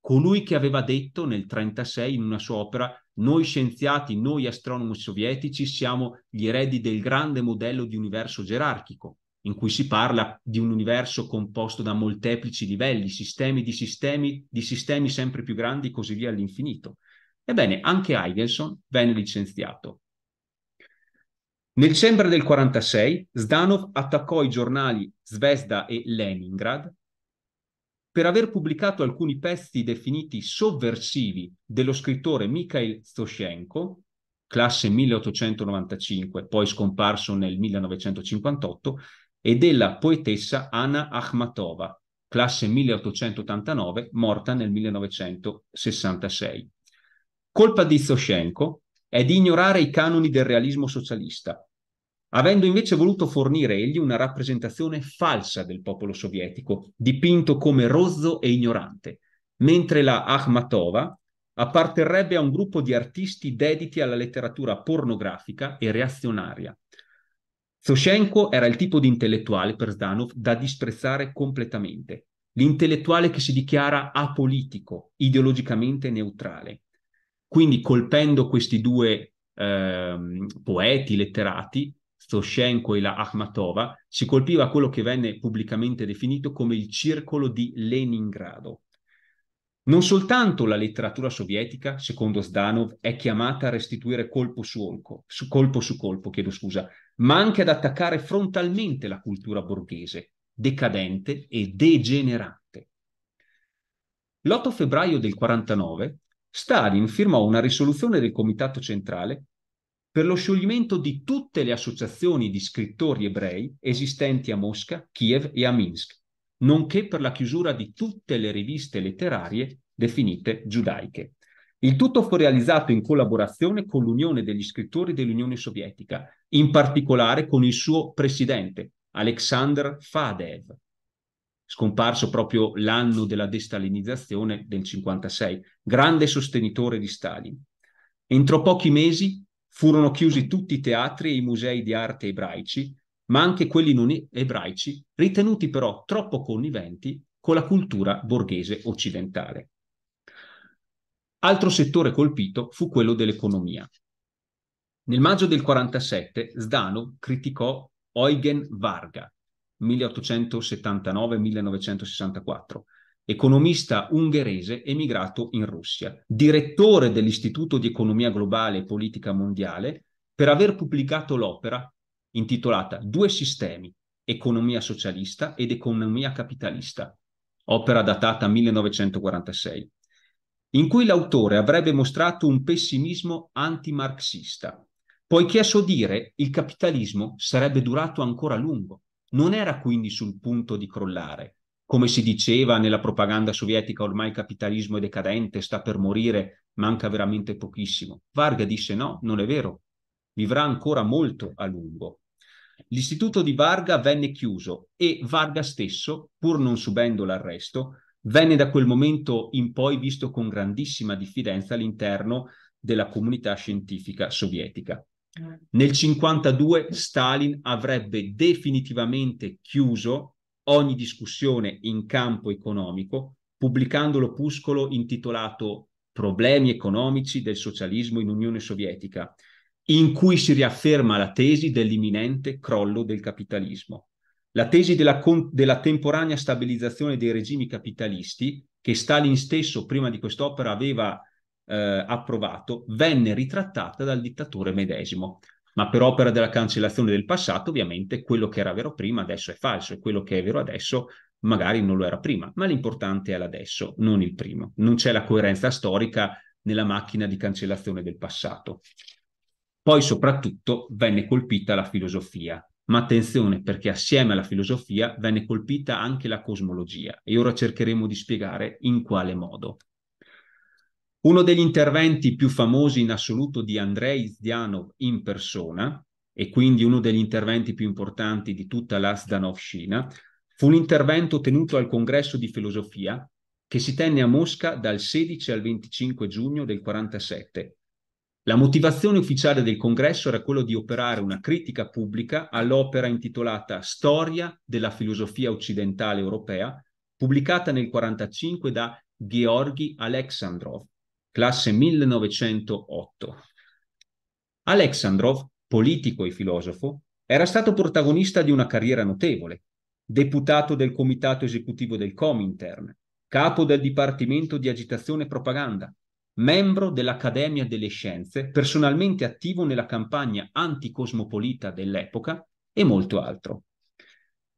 colui che aveva detto nel 1936 in una sua opera noi scienziati, noi astronomi sovietici siamo gli eredi del grande modello di universo gerarchico, in cui si parla di un universo composto da molteplici livelli, sistemi di sistemi, di sistemi sempre più grandi così via all'infinito. Ebbene, anche Heidelson venne licenziato. Nel dicembre del 1946 Zdanov attaccò i giornali Zvezda e Leningrad per aver pubblicato alcuni pezzi definiti sovversivi dello scrittore Mikhail Stoshenko, classe 1895, poi scomparso nel 1958, e della poetessa Anna Akhmatova, classe 1889, morta nel 1966. Colpa di Zoshenko è di ignorare i canoni del realismo socialista, avendo invece voluto fornire egli una rappresentazione falsa del popolo sovietico, dipinto come rozzo e ignorante, mentre la Akhmatova apparterrebbe a un gruppo di artisti dediti alla letteratura pornografica e reazionaria. Zoshenko era il tipo di intellettuale per Zdanov da disprezzare completamente, l'intellettuale che si dichiara apolitico, ideologicamente neutrale. Quindi colpendo questi due eh, poeti, letterati, Soshenko e la Akhmatova, si colpiva quello che venne pubblicamente definito come il circolo di Leningrado. Non soltanto la letteratura sovietica, secondo Zdanov, è chiamata a restituire colpo su, olco, su colpo, su colpo scusa, ma anche ad attaccare frontalmente la cultura borghese, decadente e degenerante. L'8 febbraio del 49 Stalin firmò una risoluzione del Comitato Centrale per lo scioglimento di tutte le associazioni di scrittori ebrei esistenti a Mosca, Kiev e a Minsk, nonché per la chiusura di tutte le riviste letterarie definite giudaiche. Il tutto fu realizzato in collaborazione con l'Unione degli scrittori dell'Unione Sovietica, in particolare con il suo presidente, Alexander Fadev, scomparso proprio l'anno della destalinizzazione del 56, grande sostenitore di Stalin. Entro pochi mesi Furono chiusi tutti i teatri e i musei di arte ebraici, ma anche quelli non ebraici, ritenuti però troppo conniventi con la cultura borghese occidentale. Altro settore colpito fu quello dell'economia. Nel maggio del 1947 Zdano criticò Eugen Varga, 1879-1964, economista ungherese emigrato in Russia, direttore dell'Istituto di Economia Globale e Politica Mondiale, per aver pubblicato l'opera intitolata Due sistemi, economia socialista ed economia capitalista, opera datata 1946, in cui l'autore avrebbe mostrato un pessimismo antimarxista, poiché a suo dire il capitalismo sarebbe durato ancora lungo, non era quindi sul punto di crollare, come si diceva nella propaganda sovietica, ormai il capitalismo è decadente, sta per morire, manca veramente pochissimo. Varga disse no, non è vero, vivrà ancora molto a lungo. L'istituto di Varga venne chiuso e Varga stesso, pur non subendo l'arresto, venne da quel momento in poi visto con grandissima diffidenza all'interno della comunità scientifica sovietica. Mm. Nel 1952 Stalin avrebbe definitivamente chiuso ogni discussione in campo economico, pubblicando l'opuscolo intitolato Problemi economici del socialismo in Unione Sovietica, in cui si riafferma la tesi dell'imminente crollo del capitalismo. La tesi della, della temporanea stabilizzazione dei regimi capitalisti, che Stalin stesso prima di quest'opera aveva eh, approvato, venne ritrattata dal dittatore medesimo ma per opera della cancellazione del passato, ovviamente quello che era vero prima adesso è falso e quello che è vero adesso magari non lo era prima, ma l'importante è l'adesso, non il primo. Non c'è la coerenza storica nella macchina di cancellazione del passato. Poi soprattutto venne colpita la filosofia, ma attenzione perché assieme alla filosofia venne colpita anche la cosmologia e ora cercheremo di spiegare in quale modo. Uno degli interventi più famosi in assoluto di Andrei Zdianov in persona, e quindi uno degli interventi più importanti di tutta la Zdanovshina, fu l'intervento tenuto al congresso di filosofia che si tenne a Mosca dal 16 al 25 giugno del 47. La motivazione ufficiale del congresso era quello di operare una critica pubblica all'opera intitolata Storia della filosofia occidentale europea, pubblicata nel 1945 da Georgi Alexandrov, classe 1908. Alexandrov, politico e filosofo, era stato protagonista di una carriera notevole, deputato del comitato esecutivo del Comintern, capo del Dipartimento di Agitazione e Propaganda, membro dell'Accademia delle Scienze, personalmente attivo nella campagna anticosmopolita dell'epoca e molto altro.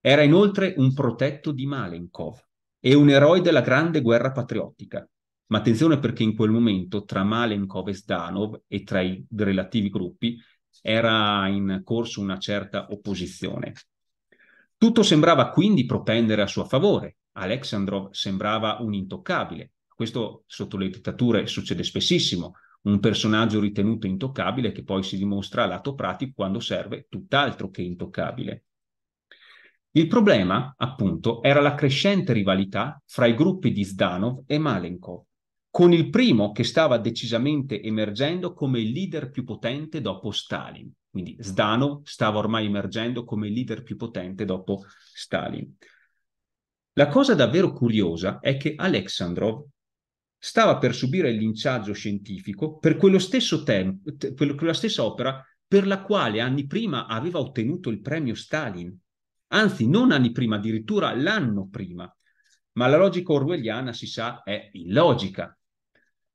Era inoltre un protetto di Malenkov e un eroe della Grande Guerra Patriottica, ma attenzione perché in quel momento tra Malenkov e Zdanov e tra i relativi gruppi era in corso una certa opposizione. Tutto sembrava quindi propendere a suo favore. Alexandrov sembrava un intoccabile. Questo sotto le dittature succede spessissimo. Un personaggio ritenuto intoccabile che poi si dimostra a lato pratico quando serve tutt'altro che intoccabile. Il problema, appunto, era la crescente rivalità fra i gruppi di Zdanov e Malenkov, con il primo che stava decisamente emergendo come il leader più potente dopo Stalin. Quindi Zdano stava ormai emergendo come il leader più potente dopo Stalin. La cosa davvero curiosa è che Alexandrov stava per subire il linciaggio scientifico per quello stesso tempo, te- quella stessa opera per la quale anni prima aveva ottenuto il premio Stalin. Anzi, non anni prima, addirittura l'anno prima. Ma la logica orwelliana, si sa, è illogica.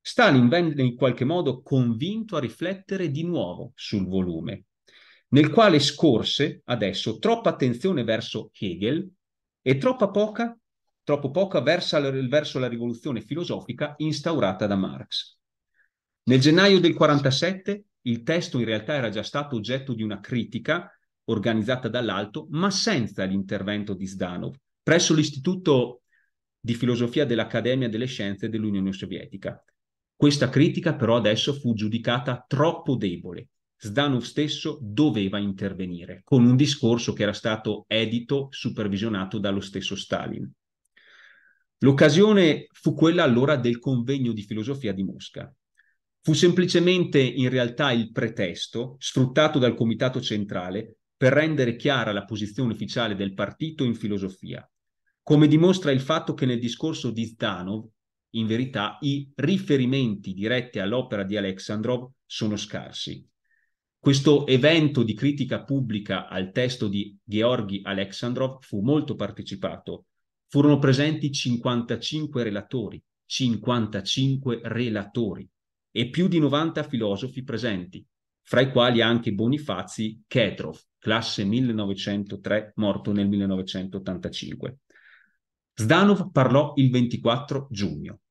Stalin venne in qualche modo convinto a riflettere di nuovo sul volume, nel quale scorse adesso troppa attenzione verso Hegel e troppa poca, troppo poca verso la, verso la rivoluzione filosofica instaurata da Marx. Nel gennaio del 1947 il testo in realtà era già stato oggetto di una critica organizzata dall'alto, ma senza l'intervento di Zdanov, presso l'Istituto di Filosofia dell'Accademia delle Scienze dell'Unione Sovietica, questa critica però adesso fu giudicata troppo debole. Zdanov stesso doveva intervenire con un discorso che era stato edito, supervisionato dallo stesso Stalin. L'occasione fu quella allora del convegno di filosofia di Mosca. Fu semplicemente in realtà il pretesto sfruttato dal Comitato Centrale per rendere chiara la posizione ufficiale del partito in filosofia, come dimostra il fatto che nel discorso di Zdanov in verità i riferimenti diretti all'opera di Alexandrov sono scarsi. Questo evento di critica pubblica al testo di Georgi Alexandrov fu molto partecipato. Furono presenti 55 relatori, 55 relatori e più di 90 filosofi presenti, fra i quali anche Bonifazi Ketrov, classe 1903, morto nel 1985. Zdanov parlò il 24 giugno,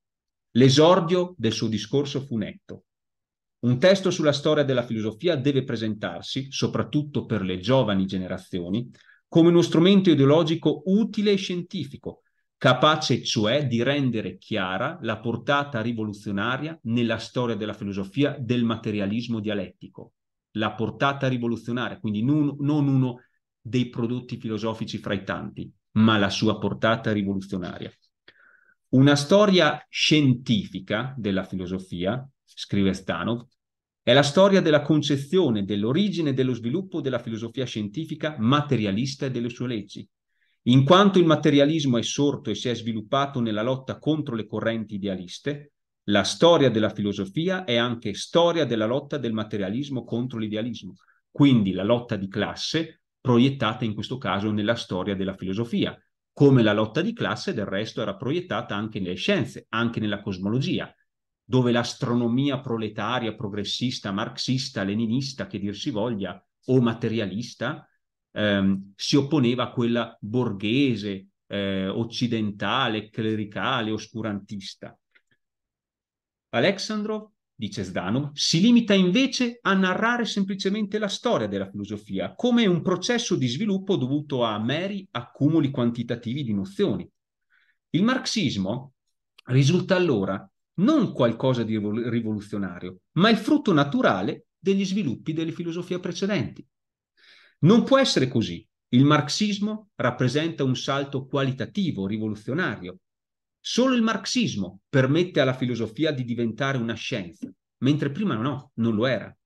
l'esordio del suo discorso fu netto. Un testo sulla storia della filosofia deve presentarsi, soprattutto per le giovani generazioni, come uno strumento ideologico utile e scientifico, capace cioè di rendere chiara la portata rivoluzionaria nella storia della filosofia del materialismo dialettico. La portata rivoluzionaria, quindi non, non uno dei prodotti filosofici fra i tanti, ma la sua portata rivoluzionaria. Una storia scientifica della filosofia, scrive Stanov, è la storia della concezione, dell'origine e dello sviluppo della filosofia scientifica materialista e delle sue leggi. In quanto il materialismo è sorto e si è sviluppato nella lotta contro le correnti idealiste, la storia della filosofia è anche storia della lotta del materialismo contro l'idealismo, quindi la lotta di classe proiettata in questo caso nella storia della filosofia, come la lotta di classe del resto era proiettata anche nelle scienze, anche nella cosmologia, dove l'astronomia proletaria, progressista, marxista, leninista, che dir si voglia, o materialista, ehm, si opponeva a quella borghese, eh, occidentale, clericale, oscurantista. Alexandrov dice Sdanov, si limita invece a narrare semplicemente la storia della filosofia come un processo di sviluppo dovuto a meri accumuli quantitativi di nozioni. Il marxismo risulta allora non qualcosa di rivoluzionario, ma il frutto naturale degli sviluppi delle filosofie precedenti. Non può essere così. Il marxismo rappresenta un salto qualitativo rivoluzionario Solo il marxismo permette alla filosofia di diventare una scienza, mentre prima no, non lo era.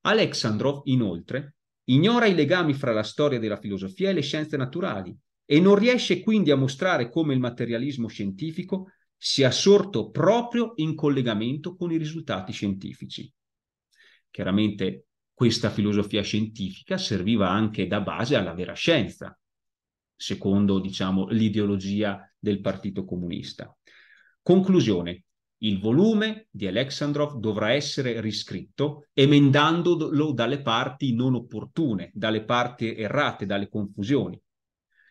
Alexandrov, inoltre, ignora i legami fra la storia della filosofia e le scienze naturali e non riesce quindi a mostrare come il materialismo scientifico sia sorto proprio in collegamento con i risultati scientifici. Chiaramente questa filosofia scientifica serviva anche da base alla vera scienza, secondo diciamo, l'ideologia del Partito Comunista. Conclusione. Il volume di Alexandrov dovrà essere riscritto emendandolo dalle parti non opportune, dalle parti errate, dalle confusioni.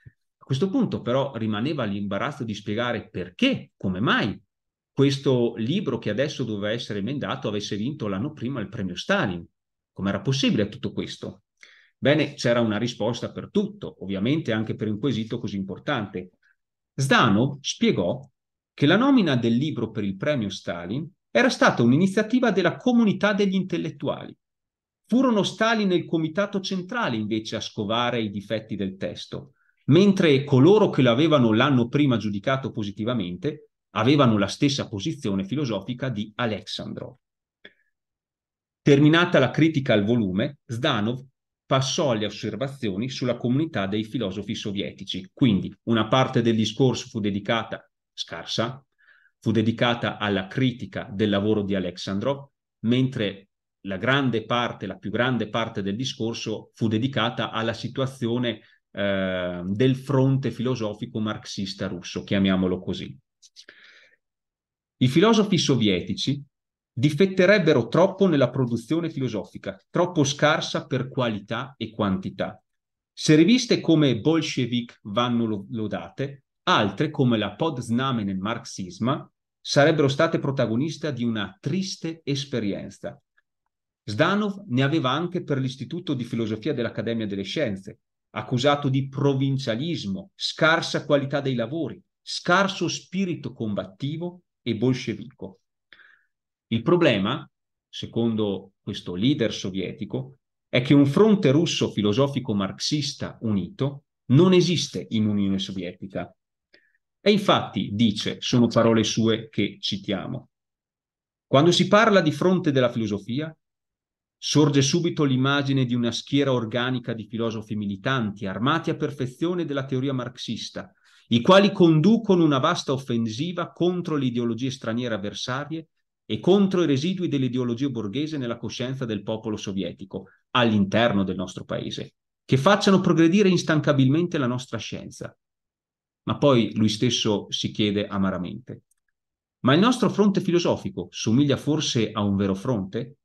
A questo punto però rimaneva l'imbarazzo di spiegare perché, come mai questo libro che adesso doveva essere emendato avesse vinto l'anno prima il premio Stalin. Com'era possibile tutto questo? Bene, c'era una risposta per tutto, ovviamente anche per un quesito così importante. Zdanov spiegò che la nomina del libro per il premio Stalin era stata un'iniziativa della comunità degli intellettuali. Furono Stalin e il comitato centrale invece a scovare i difetti del testo, mentre coloro che lo avevano l'anno prima giudicato positivamente avevano la stessa posizione filosofica di Aleksandrov. Terminata la critica al volume, Zdanov passò alle osservazioni sulla comunità dei filosofi sovietici. Quindi una parte del discorso fu dedicata, scarsa, fu dedicata alla critica del lavoro di Aleksandrov, mentre la grande parte, la più grande parte del discorso fu dedicata alla situazione eh, del fronte filosofico marxista russo, chiamiamolo così. I filosofi sovietici difetterebbero troppo nella produzione filosofica, troppo scarsa per qualità e quantità. Se riviste come Bolshevik vanno lodate, altre come la Podzname nel Marxisma sarebbero state protagoniste di una triste esperienza. Zdanov ne aveva anche per l'Istituto di Filosofia dell'Accademia delle Scienze, accusato di provincialismo, scarsa qualità dei lavori, scarso spirito combattivo e bolscevico. Il problema, secondo questo leader sovietico, è che un fronte russo filosofico marxista unito non esiste in Unione Sovietica. E infatti, dice, sono parole sue che citiamo, quando si parla di fronte della filosofia, sorge subito l'immagine di una schiera organica di filosofi militanti, armati a perfezione della teoria marxista, i quali conducono una vasta offensiva contro le ideologie straniere avversarie e contro i residui dell'ideologia borghese nella coscienza del popolo sovietico all'interno del nostro paese, che facciano progredire instancabilmente la nostra scienza. Ma poi lui stesso si chiede amaramente, ma il nostro fronte filosofico somiglia forse a un vero fronte?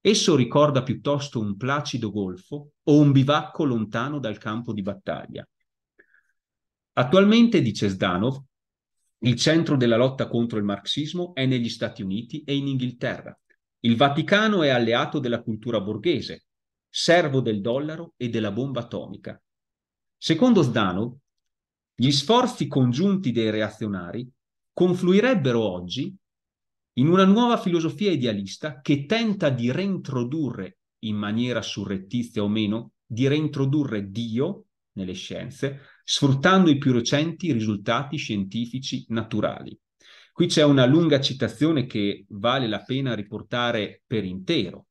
Esso ricorda piuttosto un placido golfo o un bivacco lontano dal campo di battaglia. Attualmente, dice Zdanov, il centro della lotta contro il marxismo è negli Stati Uniti e in Inghilterra. Il Vaticano è alleato della cultura borghese, servo del dollaro e della bomba atomica. Secondo Zdano, gli sforzi congiunti dei reazionari confluirebbero oggi in una nuova filosofia idealista che tenta di reintrodurre, in maniera surrettizia o meno, di reintrodurre Dio nelle scienze sfruttando i più recenti risultati scientifici naturali. Qui c'è una lunga citazione che vale la pena riportare per intero.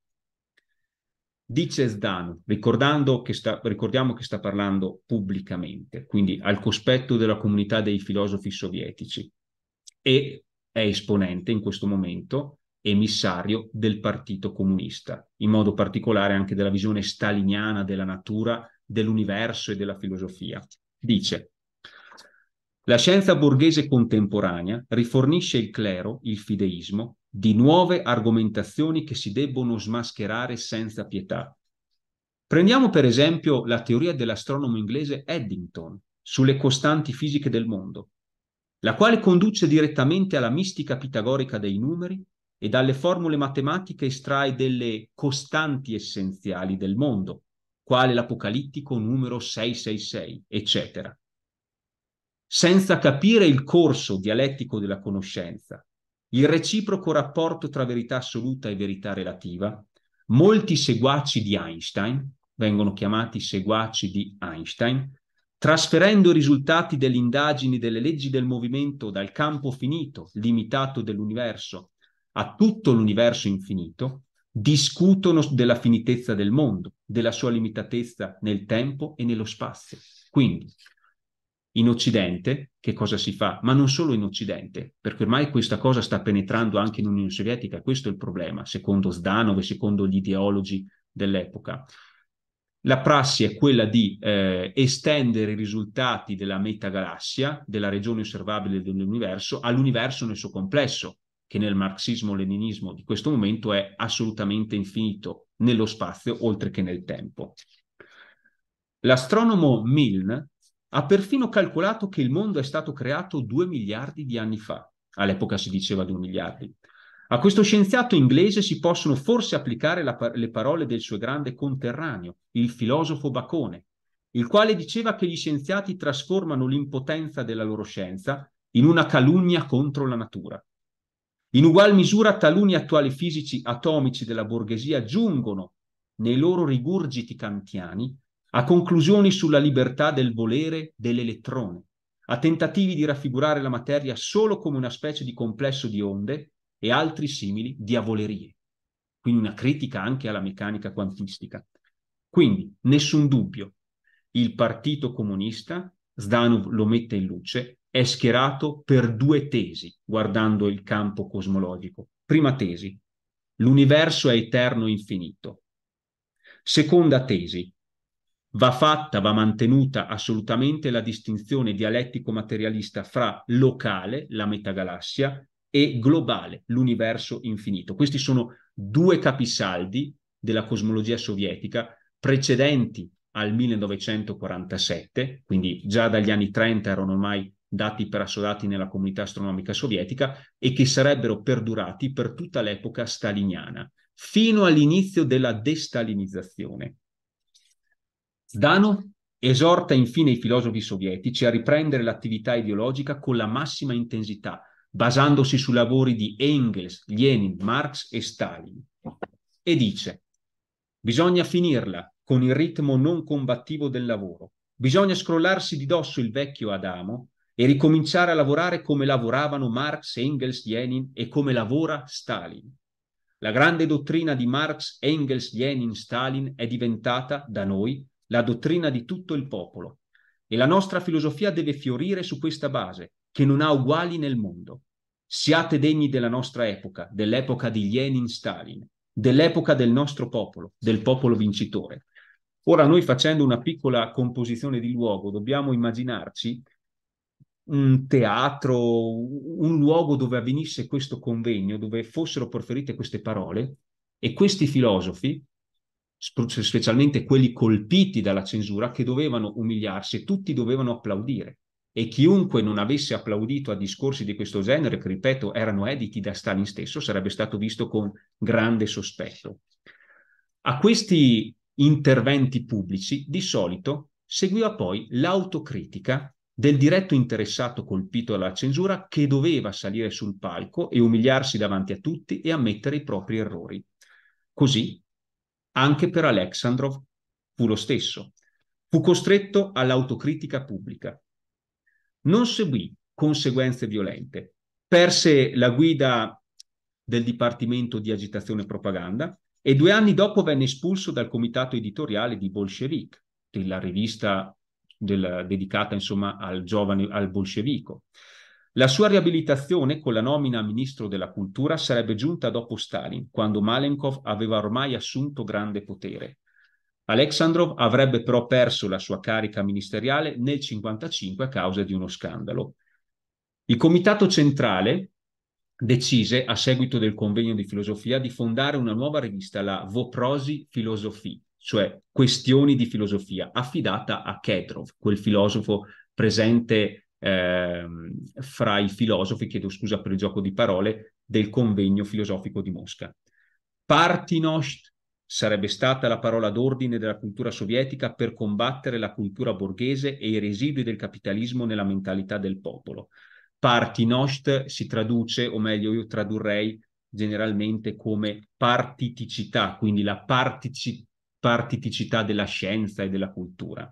Dice Sdano, ricordando che sta, ricordiamo che sta parlando pubblicamente, quindi al cospetto della comunità dei filosofi sovietici, e è esponente in questo momento, emissario del Partito Comunista, in modo particolare anche della visione staliniana della natura dell'universo e della filosofia. Dice, la scienza borghese contemporanea rifornisce il clero, il fideismo, di nuove argomentazioni che si debbono smascherare senza pietà. Prendiamo per esempio la teoria dell'astronomo inglese Eddington sulle costanti fisiche del mondo, la quale conduce direttamente alla mistica pitagorica dei numeri e dalle formule matematiche estrae delle costanti essenziali del mondo, quale l'apocalittico numero 666, eccetera. Senza capire il corso dialettico della conoscenza, il reciproco rapporto tra verità assoluta e verità relativa, molti seguaci di Einstein, vengono chiamati seguaci di Einstein, trasferendo i risultati delle indagini delle leggi del movimento dal campo finito, limitato dell'universo, a tutto l'universo infinito, discutono della finitezza del mondo, della sua limitatezza nel tempo e nello spazio. Quindi, in Occidente, che cosa si fa? Ma non solo in Occidente, perché ormai questa cosa sta penetrando anche in Unione Sovietica, questo è il problema, secondo Zdanov e secondo gli ideologi dell'epoca. La prassi è quella di eh, estendere i risultati della metagalassia, della regione osservabile dell'universo, all'universo nel suo complesso, che nel marxismo-leninismo di questo momento è assolutamente infinito nello spazio oltre che nel tempo. L'astronomo Milne ha perfino calcolato che il mondo è stato creato due miliardi di anni fa, all'epoca si diceva due miliardi. A questo scienziato inglese si possono forse applicare la, le parole del suo grande conterraneo, il filosofo Bacone, il quale diceva che gli scienziati trasformano l'impotenza della loro scienza in una calunnia contro la natura. In ugual misura taluni attuali fisici atomici della borghesia giungono, nei loro rigurgiti kantiani, a conclusioni sulla libertà del volere dell'elettrone, a tentativi di raffigurare la materia solo come una specie di complesso di onde e altri simili diavolerie. Quindi una critica anche alla meccanica quantistica. Quindi, nessun dubbio, il Partito Comunista, Zdanov lo mette in luce, è schierato per due tesi guardando il campo cosmologico. Prima tesi, l'universo è eterno e infinito. Seconda tesi, va fatta, va mantenuta assolutamente la distinzione dialettico-materialista fra locale, la metagalassia, e globale, l'universo infinito. Questi sono due capisaldi della cosmologia sovietica precedenti al 1947, quindi già dagli anni 30 erano ormai dati per assodati nella comunità astronomica sovietica e che sarebbero perdurati per tutta l'epoca staliniana, fino all'inizio della destalinizzazione. Zdano esorta infine i filosofi sovietici a riprendere l'attività ideologica con la massima intensità, basandosi su lavori di Engels, Lenin, Marx e Stalin. E dice, bisogna finirla con il ritmo non combattivo del lavoro, bisogna scrollarsi di dosso il vecchio Adamo e ricominciare a lavorare come lavoravano Marx, Engels, Lenin e come lavora Stalin. La grande dottrina di Marx, Engels, Lenin, Stalin è diventata da noi la dottrina di tutto il popolo e la nostra filosofia deve fiorire su questa base che non ha uguali nel mondo. Siate degni della nostra epoca, dell'epoca di Lenin-Stalin, dell'epoca del nostro popolo, del popolo vincitore. Ora noi facendo una piccola composizione di luogo dobbiamo immaginarci un teatro, un luogo dove avvenisse questo convegno, dove fossero proferite queste parole e questi filosofi, specialmente quelli colpiti dalla censura, che dovevano umiliarsi, tutti dovevano applaudire. E chiunque non avesse applaudito a discorsi di questo genere, che ripeto erano editi da Stalin stesso, sarebbe stato visto con grande sospetto. A questi interventi pubblici di solito seguiva poi l'autocritica del diretto interessato colpito dalla censura che doveva salire sul palco e umiliarsi davanti a tutti e ammettere i propri errori. Così anche per Aleksandrov fu lo stesso. Fu costretto all'autocritica pubblica. Non seguì conseguenze violente. Perse la guida del Dipartimento di Agitazione e Propaganda e due anni dopo venne espulso dal comitato editoriale di Bolshevik, della rivista del, dedicata insomma al giovane, al bolscevico. La sua riabilitazione con la nomina a ministro della cultura sarebbe giunta dopo Stalin, quando Malenkov aveva ormai assunto grande potere. Aleksandrov avrebbe però perso la sua carica ministeriale nel 1955 a causa di uno scandalo. Il Comitato Centrale decise, a seguito del convegno di filosofia, di fondare una nuova rivista, la Voprosi Filosofie, cioè questioni di filosofia, affidata a Ketrov, quel filosofo presente eh, fra i filosofi, chiedo scusa per il gioco di parole, del convegno filosofico di Mosca. Partinost sarebbe stata la parola d'ordine della cultura sovietica per combattere la cultura borghese e i residui del capitalismo nella mentalità del popolo. Partinost si traduce, o meglio io tradurrei generalmente come partiticità, quindi la partici- partiticità della scienza e della cultura.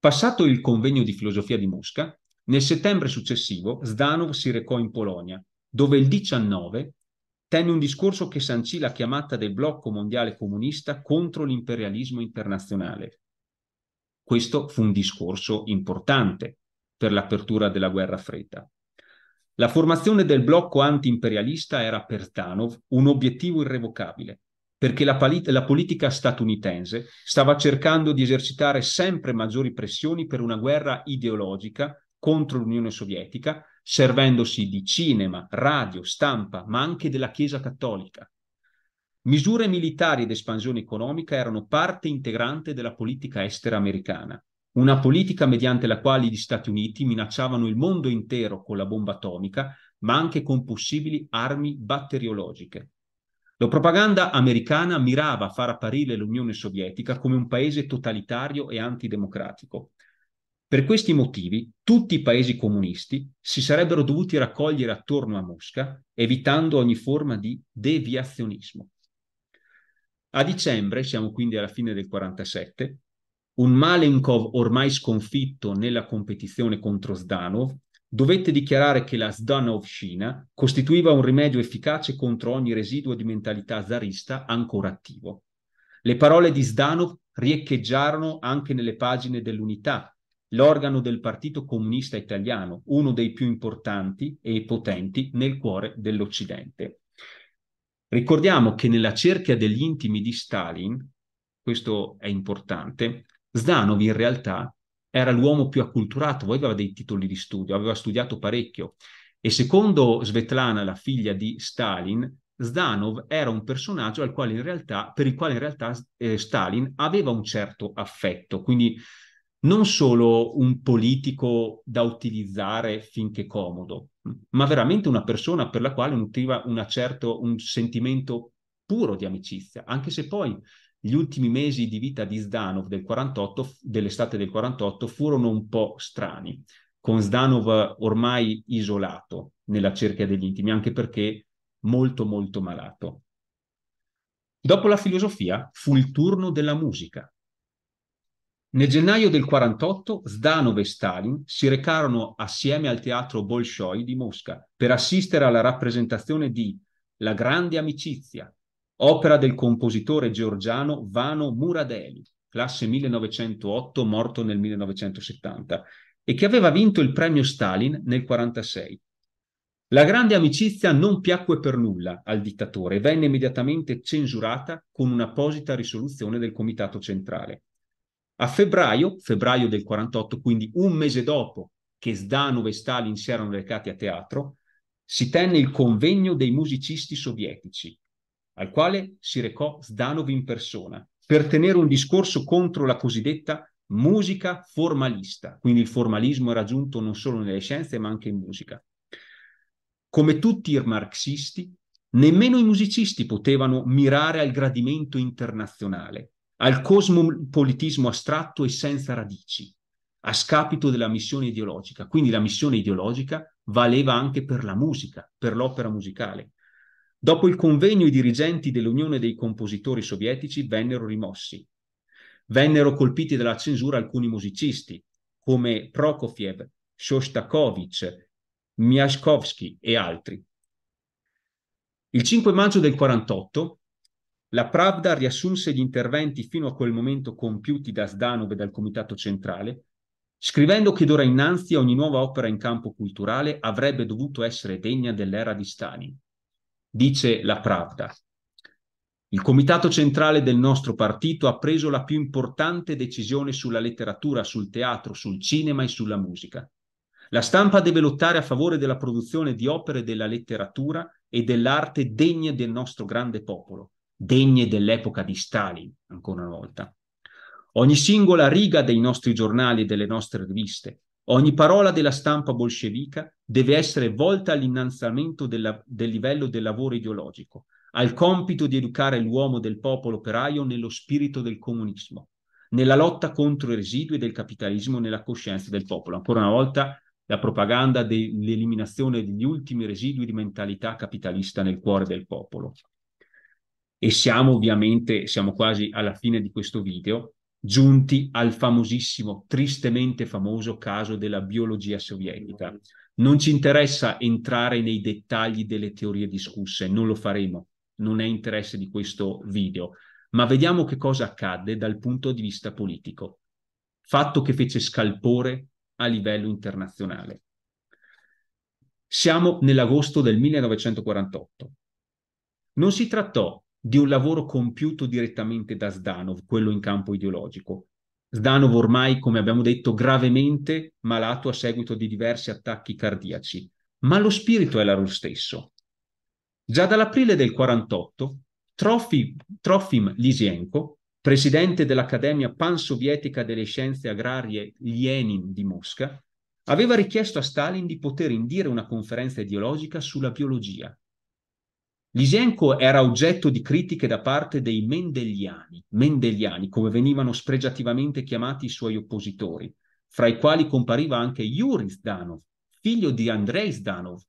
Passato il convegno di filosofia di Mosca, nel settembre successivo Zdanov si recò in Polonia, dove il 19 tenne un discorso che sancì la chiamata del blocco mondiale comunista contro l'imperialismo internazionale. Questo fu un discorso importante per l'apertura della guerra fredda. La formazione del blocco antiimperialista era per Zdanov un obiettivo irrevocabile, perché la, palit- la, politica statunitense stava cercando di esercitare sempre maggiori pressioni per una guerra ideologica contro l'Unione Sovietica, servendosi di cinema, radio, stampa, ma anche della Chiesa cattolica. Misure militari ed espansione economica erano parte integrante della politica estera americana, una politica mediante la quale gli Stati Uniti minacciavano il mondo intero con la bomba atomica, ma anche con possibili armi batteriologiche. La propaganda americana mirava a far apparire l'Unione Sovietica come un paese totalitario e antidemocratico. Per questi motivi tutti i paesi comunisti si sarebbero dovuti raccogliere attorno a Mosca, evitando ogni forma di deviazionismo. A dicembre, siamo quindi alla fine del 1947, un Malenkov ormai sconfitto nella competizione contro Zdanov dovette dichiarare che la Zdanovshina costituiva un rimedio efficace contro ogni residuo di mentalità zarista ancora attivo. Le parole di Zdanov riecheggiarono anche nelle pagine dell'Unità, l'organo del Partito Comunista Italiano, uno dei più importanti e potenti nel cuore dell'Occidente. Ricordiamo che nella cerchia degli intimi di Stalin, questo è importante, Zdanov in realtà era l'uomo più acculturato, aveva dei titoli di studio, aveva studiato parecchio. E secondo Svetlana, la figlia di Stalin, Zdanov era un personaggio realtà, per il quale in realtà eh, Stalin aveva un certo affetto, quindi non solo un politico da utilizzare finché comodo, ma veramente una persona per la quale nutriva certo, un sentimento puro di amicizia, anche se poi gli ultimi mesi di vita di Zdanov del 48, dell'estate del 48 furono un po' strani, con Zdanov ormai isolato nella cerchia degli intimi, anche perché molto molto malato. Dopo la filosofia fu il turno della musica. Nel gennaio del 48 Zdanov e Stalin si recarono assieme al teatro Bolshoi di Mosca per assistere alla rappresentazione di La grande amicizia opera del compositore georgiano Vano Muradeli, classe 1908, morto nel 1970, e che aveva vinto il premio Stalin nel 1946. La grande amicizia non piacque per nulla al dittatore e venne immediatamente censurata con un'apposita risoluzione del Comitato Centrale. A febbraio, febbraio del 48, quindi un mese dopo che Zdanov e Stalin si erano recati a teatro, si tenne il convegno dei musicisti sovietici, al quale si recò Zdanov in persona per tenere un discorso contro la cosiddetta musica formalista, quindi il formalismo era giunto non solo nelle scienze ma anche in musica. Come tutti i marxisti, nemmeno i musicisti potevano mirare al gradimento internazionale, al cosmopolitismo astratto e senza radici, a scapito della missione ideologica. Quindi la missione ideologica valeva anche per la musica, per l'opera musicale. Dopo il convegno i dirigenti dell'Unione dei compositori sovietici vennero rimossi. Vennero colpiti dalla censura alcuni musicisti, come Prokofiev, Shostakovich, Miaskovsky e altri. Il 5 maggio del 48 la Pravda riassunse gli interventi fino a quel momento compiuti da Zdanov e dal Comitato Centrale, scrivendo che d'ora innanzi ogni nuova opera in campo culturale avrebbe dovuto essere degna dell'era di Stalin dice la Pravda. Il comitato centrale del nostro partito ha preso la più importante decisione sulla letteratura, sul teatro, sul cinema e sulla musica. La stampa deve lottare a favore della produzione di opere della letteratura e dell'arte degne del nostro grande popolo, degne dell'epoca di Stalin, ancora una volta. Ogni singola riga dei nostri giornali e delle nostre riviste, Ogni parola della stampa bolscevica deve essere volta all'innalzamento della, del livello del lavoro ideologico, al compito di educare l'uomo del popolo operaio nello spirito del comunismo, nella lotta contro i residui del capitalismo nella coscienza del popolo. Ancora una volta la propaganda dell'eliminazione degli ultimi residui di mentalità capitalista nel cuore del popolo. E siamo ovviamente, siamo quasi alla fine di questo video, giunti al famosissimo, tristemente famoso caso della biologia sovietica. Non ci interessa entrare nei dettagli delle teorie discusse, non lo faremo, non è interesse di questo video, ma vediamo che cosa accadde dal punto di vista politico, fatto che fece scalpore a livello internazionale. Siamo nell'agosto del 1948. Non si trattò di un lavoro compiuto direttamente da Zdanov, quello in campo ideologico. Zdanov ormai, come abbiamo detto, gravemente malato a seguito di diversi attacchi cardiaci, ma lo spirito era lo stesso. Già dall'aprile del 48, Trofi, Trofim Lisienko, presidente dell'Accademia Pansovietica delle Scienze Agrarie Lenin di Mosca, aveva richiesto a Stalin di poter indire una conferenza ideologica sulla biologia, Lisenko era oggetto di critiche da parte dei mendeliani, mendeliani come venivano spregiativamente chiamati i suoi oppositori, fra i quali compariva anche Yuri Zdanov, figlio di Andrei Zdanov.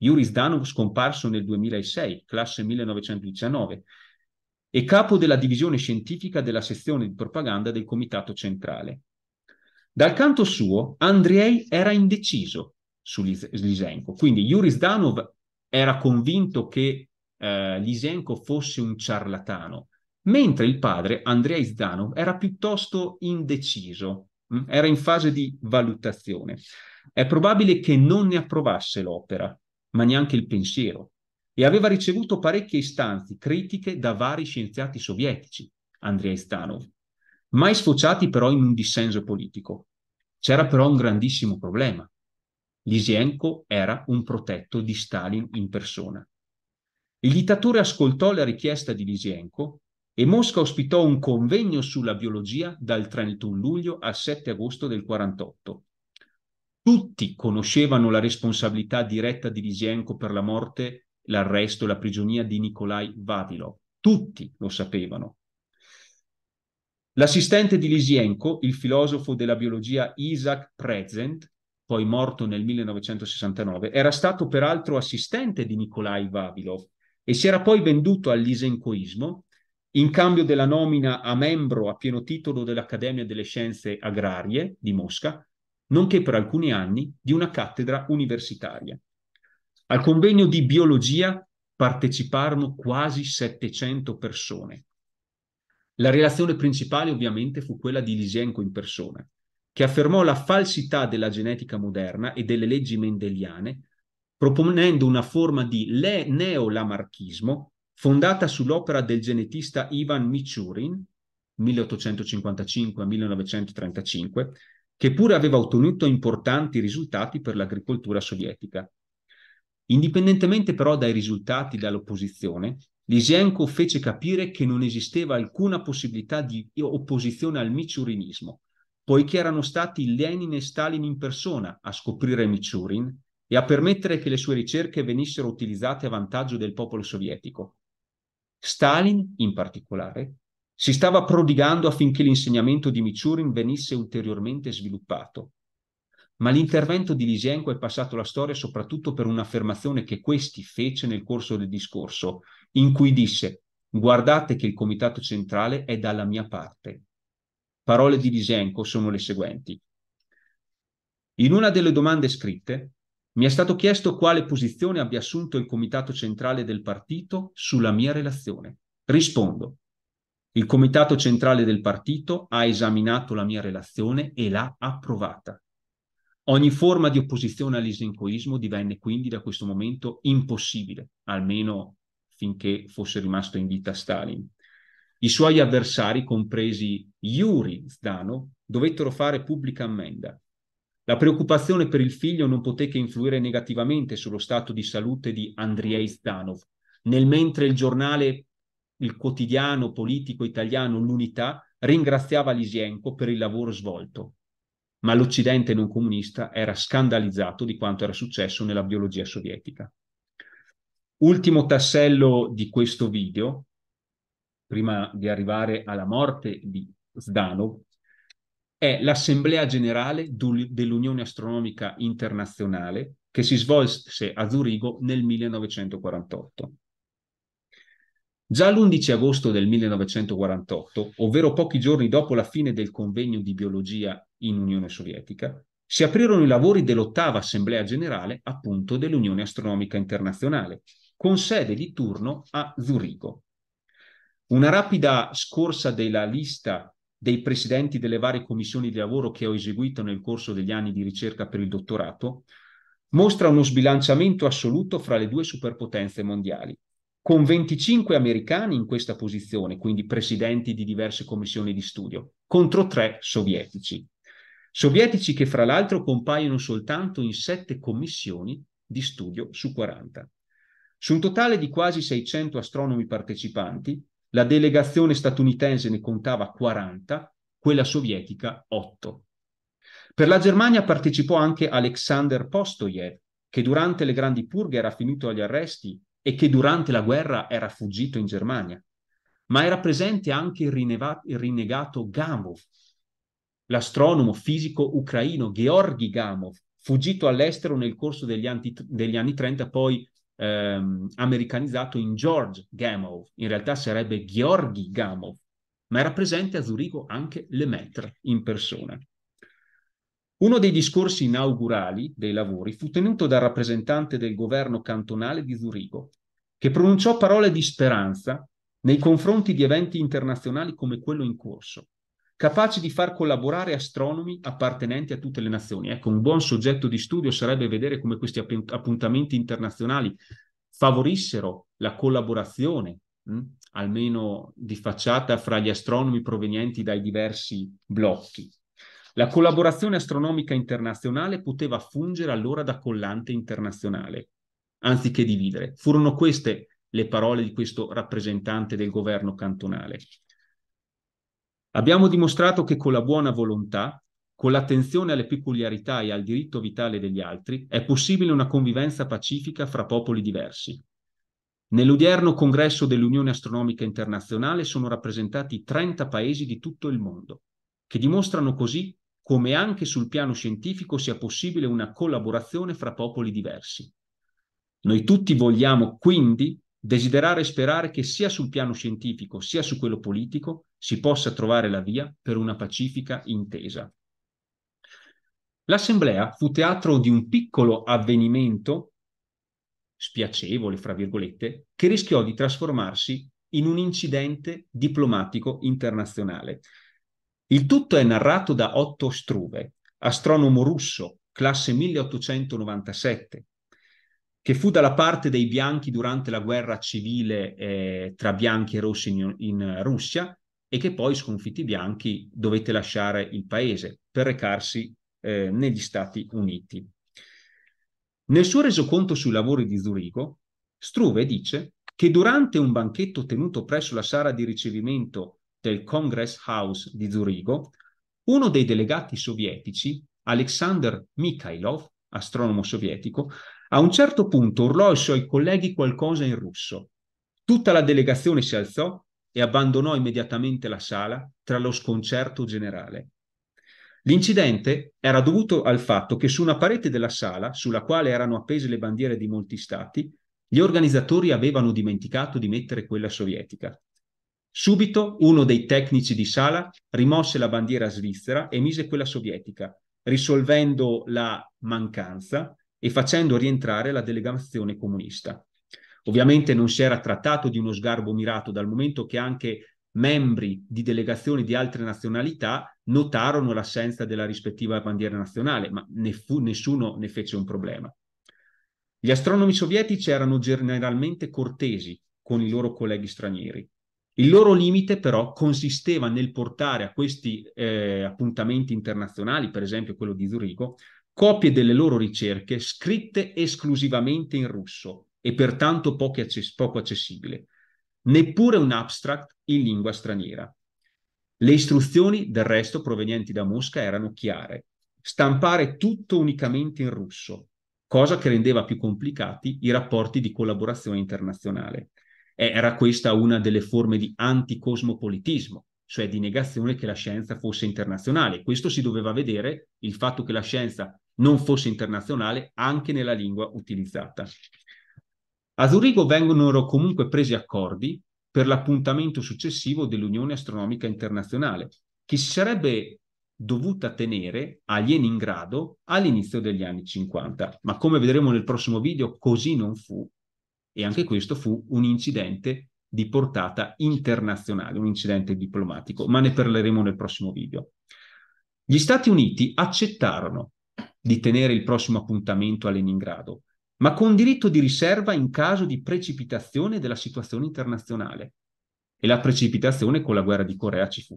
Yuri Zdanov scomparso nel 2006, classe 1919, e capo della divisione scientifica della sezione di propaganda del Comitato Centrale. Dal canto suo, Andrei era indeciso su Lisenko, quindi Yuri Zdanov era convinto che eh, Lisenko fosse un ciarlatano, mentre il padre, Andrei Zdanov, era piuttosto indeciso, mh? Mm, era in fase di valutazione. È probabile che non ne approvasse l'opera, ma neanche il pensiero, e aveva ricevuto parecchie istanze critiche da vari scienziati sovietici, Andrei Zdanov, mai sfociati però in un dissenso politico. C'era però un grandissimo problema. Lisienko era un protetto di Stalin in persona. Il dittatore ascoltò la richiesta di Lisienko e Mosca ospitò un convegno sulla biologia dal 31 luglio al 7 agosto del 48. Tutti conoscevano la responsabilità diretta di Lisienko per la morte, l'arresto e la prigionia di Nikolai Vavilov. Tutti lo sapevano. L'assistente di Lisienko, il filosofo della biologia Isaac Prezent, poi morto nel 1969, era stato peraltro assistente di Nikolai Vavilov e si era poi venduto all'isencoismo in cambio della nomina a membro a pieno titolo dell'Accademia delle Scienze Agrarie di Mosca, nonché per alcuni anni di una cattedra universitaria. Al convegno di biologia parteciparono quasi 700 persone. La relazione principale ovviamente fu quella di Lisenko in persona che affermò la falsità della genetica moderna e delle leggi mendeliane, proponendo una forma di neolamarchismo fondata sull'opera del genetista Ivan Michurin, 1855-1935, che pure aveva ottenuto importanti risultati per l'agricoltura sovietica. Indipendentemente però dai risultati dall'opposizione, Lisienko fece capire che non esisteva alcuna possibilità di opposizione al michurinismo, poiché erano stati Lenin e Stalin in persona a scoprire Michurin e a permettere che le sue ricerche venissero utilizzate a vantaggio del popolo sovietico. Stalin, in particolare, si stava prodigando affinché l'insegnamento di Michurin venisse ulteriormente sviluppato. Ma l'intervento di Lisienko è passato alla storia soprattutto per un'affermazione che questi fece nel corso del discorso, in cui disse: Guardate che il Comitato Centrale è dalla mia parte parole di Lisenko sono le seguenti. In una delle domande scritte mi è stato chiesto quale posizione abbia assunto il Comitato Centrale del Partito sulla mia relazione. Rispondo. Il Comitato Centrale del Partito ha esaminato la mia relazione e l'ha approvata. Ogni forma di opposizione all'isencoismo divenne quindi da questo momento impossibile, almeno finché fosse rimasto in vita Stalin. I suoi avversari, compresi Yuri Zdano, dovettero fare pubblica ammenda. La preoccupazione per il figlio non poté che influire negativamente sullo stato di salute di Andrei Zdanov, nel mentre il giornale, il quotidiano politico italiano L'Unità ringraziava Lisienko per il lavoro svolto, ma l'Occidente non comunista era scandalizzato di quanto era successo nella biologia sovietica. Ultimo tassello di questo video, prima di arrivare alla morte di Zdanov, è l'Assemblea Generale dell'Unione Astronomica Internazionale che si svolse a Zurigo nel 1948. Già l'11 agosto del 1948, ovvero pochi giorni dopo la fine del convegno di biologia in Unione Sovietica, si aprirono i lavori dell'ottava Assemblea Generale appunto dell'Unione Astronomica Internazionale, con sede di turno a Zurigo. Una rapida scorsa della lista dei presidenti delle varie commissioni di lavoro che ho eseguito nel corso degli anni di ricerca per il dottorato mostra uno sbilanciamento assoluto fra le due superpotenze mondiali, con 25 americani in questa posizione, quindi presidenti di diverse commissioni di studio, contro 3 sovietici. Sovietici che fra l'altro compaiono soltanto in 7 commissioni di studio su 40. Su un totale di quasi 600 astronomi partecipanti, la delegazione statunitense ne contava 40, quella sovietica 8. Per la Germania partecipò anche Alexander Postoyev, che durante le grandi purghe era finito agli arresti e che durante la guerra era fuggito in Germania. Ma era presente anche il, rineva- il rinnegato Gamov, l'astronomo fisico ucraino Georgi Gamov, fuggito all'estero nel corso degli anni, degli anni 30, poi ehm, americanizzato in George Gamow, in realtà sarebbe Gheorghi Gamow, ma era presente a Zurigo anche Lemaitre in persona. Uno dei discorsi inaugurali dei lavori fu tenuto dal rappresentante del governo cantonale di Zurigo, che pronunciò parole di speranza nei confronti di eventi internazionali come quello in corso capace di far collaborare astronomi appartenenti a tutte le nazioni. Ecco, un buon soggetto di studio sarebbe vedere come questi appuntamenti internazionali favorissero la collaborazione, mh, hm, almeno di facciata, fra gli astronomi provenienti dai diversi blocchi. La collaborazione astronomica internazionale poteva fungere allora da collante internazionale, anziché dividere. Furono queste le parole di questo rappresentante del governo cantonale. Abbiamo dimostrato che con la buona volontà, con l'attenzione alle peculiarità e al diritto vitale degli altri, è possibile una convivenza pacifica fra popoli diversi. Nell'odierno congresso dell'Unione Astronomica Internazionale sono rappresentati 30 paesi di tutto il mondo, che dimostrano così come anche sul piano scientifico sia possibile una collaborazione fra popoli diversi. Noi tutti vogliamo quindi desiderare e sperare che sia sul piano scientifico sia su quello politico si possa trovare la via per una pacifica intesa. L'assemblea fu teatro di un piccolo avvenimento spiacevole, fra virgolette, che rischiò di trasformarsi in un incidente diplomatico internazionale. Il tutto è narrato da Otto Struve, astronomo russo, classe 1897, che fu dalla parte dei bianchi durante la guerra civile eh, tra bianchi e rossi in, in, Russia e che poi sconfitti i bianchi dovette lasciare il paese per recarsi eh, negli Stati Uniti. Nel suo resoconto sui lavori di Zurigo, Struve dice che durante un banchetto tenuto presso la sala di ricevimento del Congress House di Zurigo, uno dei delegati sovietici, Alexander Mikhailov, astronomo sovietico, a un certo punto urlò ai suoi colleghi qualcosa in russo. Tutta la delegazione si alzò e abbandonò immediatamente la sala tra lo sconcerto generale. L'incidente era dovuto al fatto che su una parete della sala, sulla quale erano appese le bandiere di molti stati, gli organizzatori avevano dimenticato di mettere quella sovietica. Subito uno dei tecnici di sala rimosse la bandiera svizzera e mise quella sovietica, risolvendo la mancanza e facendo rientrare la delegazione comunista. Ovviamente non si era trattato di uno sgarbo mirato dal momento che anche membri di delegazioni di altre nazionalità notarono l'assenza della rispettiva bandiera nazionale, ma ne fu, nessuno ne fece un problema. Gli astronomi sovietici erano generalmente cortesi con i loro colleghi stranieri. Il loro limite però consisteva nel portare a questi eh, appuntamenti internazionali, per esempio quello di Zurigo, copie delle loro ricerche scritte esclusivamente in russo e pertanto access- poco accessibile, neppure un abstract in lingua straniera. Le istruzioni, del resto, provenienti da Mosca erano chiare. Stampare tutto unicamente in russo, cosa che rendeva più complicati i rapporti di collaborazione internazionale. Eh, era questa una delle forme di anticosmopolitismo, cioè di negazione che la scienza fosse internazionale. Questo si doveva vedere, il fatto che la scienza non fosse internazionale anche nella lingua utilizzata. A Zurigo vengono comunque presi accordi per l'appuntamento successivo dell'Unione Astronomica Internazionale, che si sarebbe dovuta tenere a Leningrado all'inizio degli anni 50, ma come vedremo nel prossimo video così non fu e anche questo fu un incidente di portata internazionale, un incidente diplomatico, ma ne parleremo nel prossimo video. Gli Stati Uniti accettarono di tenere il prossimo appuntamento a Leningrado, ma con diritto di riserva in caso di precipitazione della situazione internazionale. E la precipitazione con la guerra di Corea ci fu.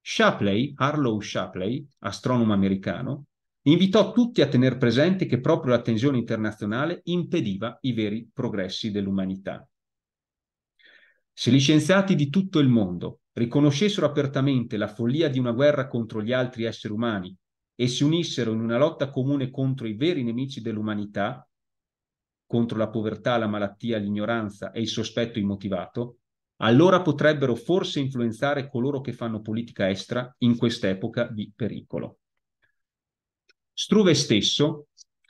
Shapley, Harlow Shapley, astronomo americano, invitò tutti a tenere presente che proprio la tensione internazionale impediva i veri progressi dell'umanità. Se gli scienziati di tutto il mondo riconoscessero apertamente la follia di una guerra contro gli altri esseri umani e si unissero in una lotta comune contro i veri nemici dell'umanità, contro la povertà, la malattia, l'ignoranza e il sospetto immotivato, allora potrebbero forse influenzare coloro che fanno politica estera in quest'epoca di pericolo. Struve stesso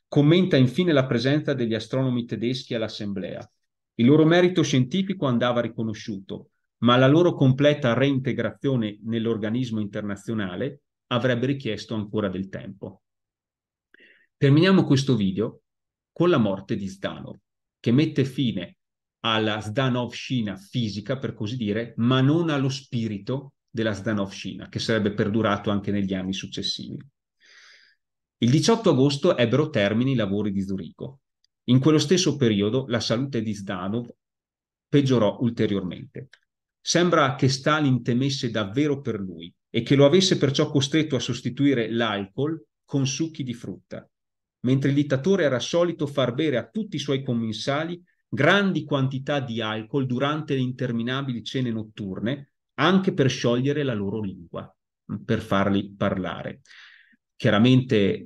commenta infine la presenza degli astronomi tedeschi all'Assemblea. Il loro merito scientifico andava riconosciuto, ma la loro completa reintegrazione nell'organismo internazionale avrebbe richiesto ancora del tempo. Terminiamo questo video con la morte di Zdanov, che mette fine alla Zdanovshina fisica, per così dire, ma non allo spirito della Zdanovshina, che sarebbe perdurato anche negli anni successivi. Il 18 agosto ebbero termine i lavori di Zurigo. In quello stesso periodo la salute di Zdanov peggiorò ulteriormente. Sembra che Stalin temesse davvero per lui e che lo avesse perciò costretto a sostituire l'alcol con succhi di frutta, mentre il dittatore era solito far bere a tutti i suoi commensali grandi quantità di alcol durante le interminabili cene notturne, anche per sciogliere la loro lingua, per farli parlare. Chiaramente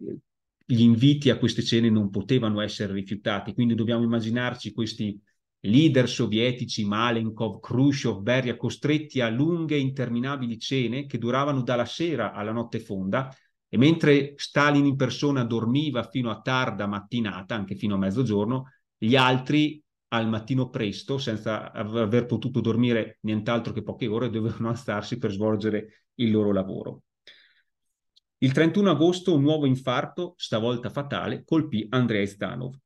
gli inviti a queste cene non potevano essere rifiutati, quindi dobbiamo immaginarci questi leader sovietici Malenkov, Khrushchev, Beria costretti a lunghe e interminabili cene che duravano dalla sera alla notte fonda e mentre Stalin in persona dormiva fino a tarda mattinata, anche fino a mezzogiorno, gli altri al mattino presto, senza aver potuto dormire nient'altro che poche ore, dovevano alzarsi per svolgere il loro lavoro. Il 31 agosto un nuovo infarto, stavolta fatale, colpì Andrei Stanov.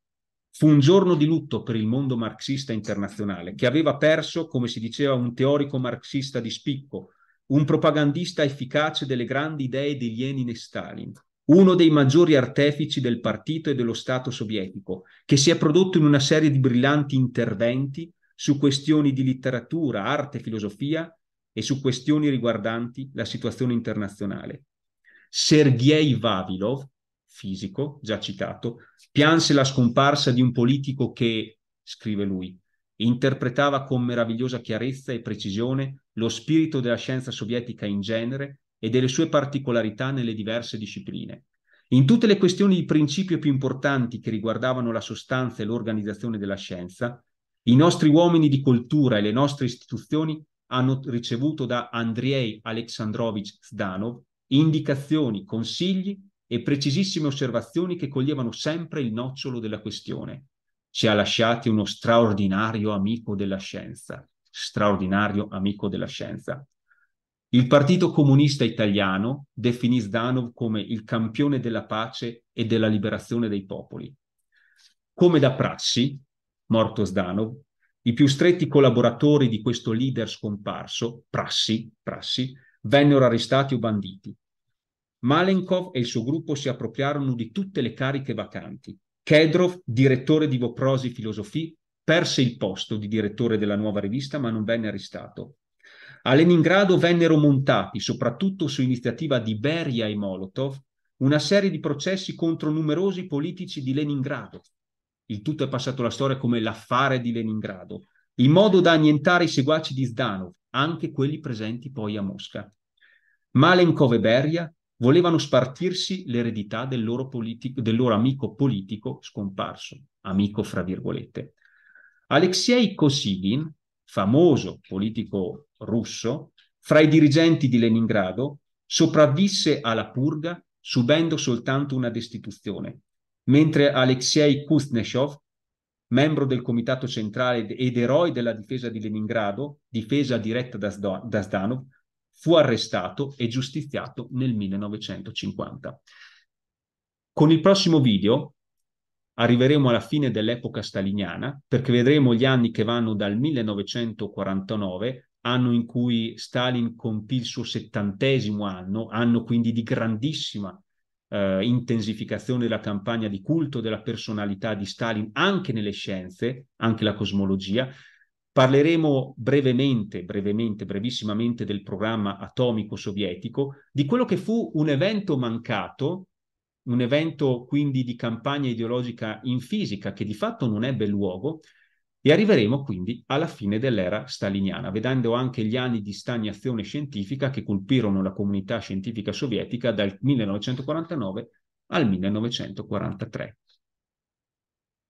Fu un giorno di lutto per il mondo marxista internazionale, che aveva perso, come si diceva, un teorico marxista di spicco, un propagandista efficace delle grandi idee di Lenin e Stalin, uno dei maggiori artefici del partito e dello Stato sovietico, che si è prodotto in una serie di brillanti interventi su questioni di letteratura, arte, filosofia e su questioni riguardanti la situazione internazionale. Sergei Vavilov fisico, già citato, pianse la scomparsa di un politico che, scrive lui, interpretava con meravigliosa chiarezza e precisione lo spirito della scienza sovietica in genere e delle sue particolarità nelle diverse discipline. In tutte le questioni di principio più importanti che riguardavano la sostanza e l'organizzazione della scienza, i nostri uomini di cultura e le nostre istituzioni hanno ricevuto da Andrei Aleksandrovich Zdanov indicazioni, consigli e precisissime osservazioni che coglievano sempre il nocciolo della questione. Ci ha lasciati uno straordinario amico della scienza, straordinario amico della scienza. Il Partito Comunista Italiano definì Zdanov come il campione della pace e della liberazione dei popoli. Come da prassi, morto Zdanov, i più stretti collaboratori di questo leader scomparso, Prassi, Prassi, vennero arrestati o banditi. Malenkov e il suo gruppo si appropriarono di tutte le cariche vacanti. Kedrov, direttore di Voprosi Filosofie, perse il posto di direttore della nuova rivista ma non venne arrestato. A Leningrado vennero montati, soprattutto su iniziativa di Beria e Molotov, una serie di processi contro numerosi politici di Leningrado. Il tutto è passato alla storia come l'affare di Leningrado, in modo da annientare i seguaci di Zdanov, anche quelli presenti poi a Mosca. Malenkov e Beria volevano spartirsi l'eredità del loro, politico, del loro amico politico scomparso, amico fra virgolette. Alexei Kosygin, famoso politico russo, fra i dirigenti di Leningrado, sopravvisse alla purga subendo soltanto una destituzione, mentre Alexei Kuznetsov, membro del comitato centrale ed eroe della difesa di Leningrado, difesa diretta da, Zdanov, fu arrestato e giustiziato nel 1950. Con il prossimo video arriveremo alla fine dell'epoca staliniana perché vedremo gli anni che vanno dal 1949 anno in cui Stalin compì il suo settantesimo anno, anno quindi di grandissima eh, intensificazione della campagna di culto della personalità di Stalin anche nelle scienze, anche la cosmologia, Parleremo brevemente, brevemente, brevissimamente del programma atomico sovietico, di quello che fu un evento mancato, un evento quindi di campagna ideologica in fisica che di fatto non ebbe luogo, e arriveremo quindi alla fine dell'era staliniana, vedendo anche gli anni di stagnazione scientifica che colpirono la comunità scientifica sovietica dal 1949 al 1943.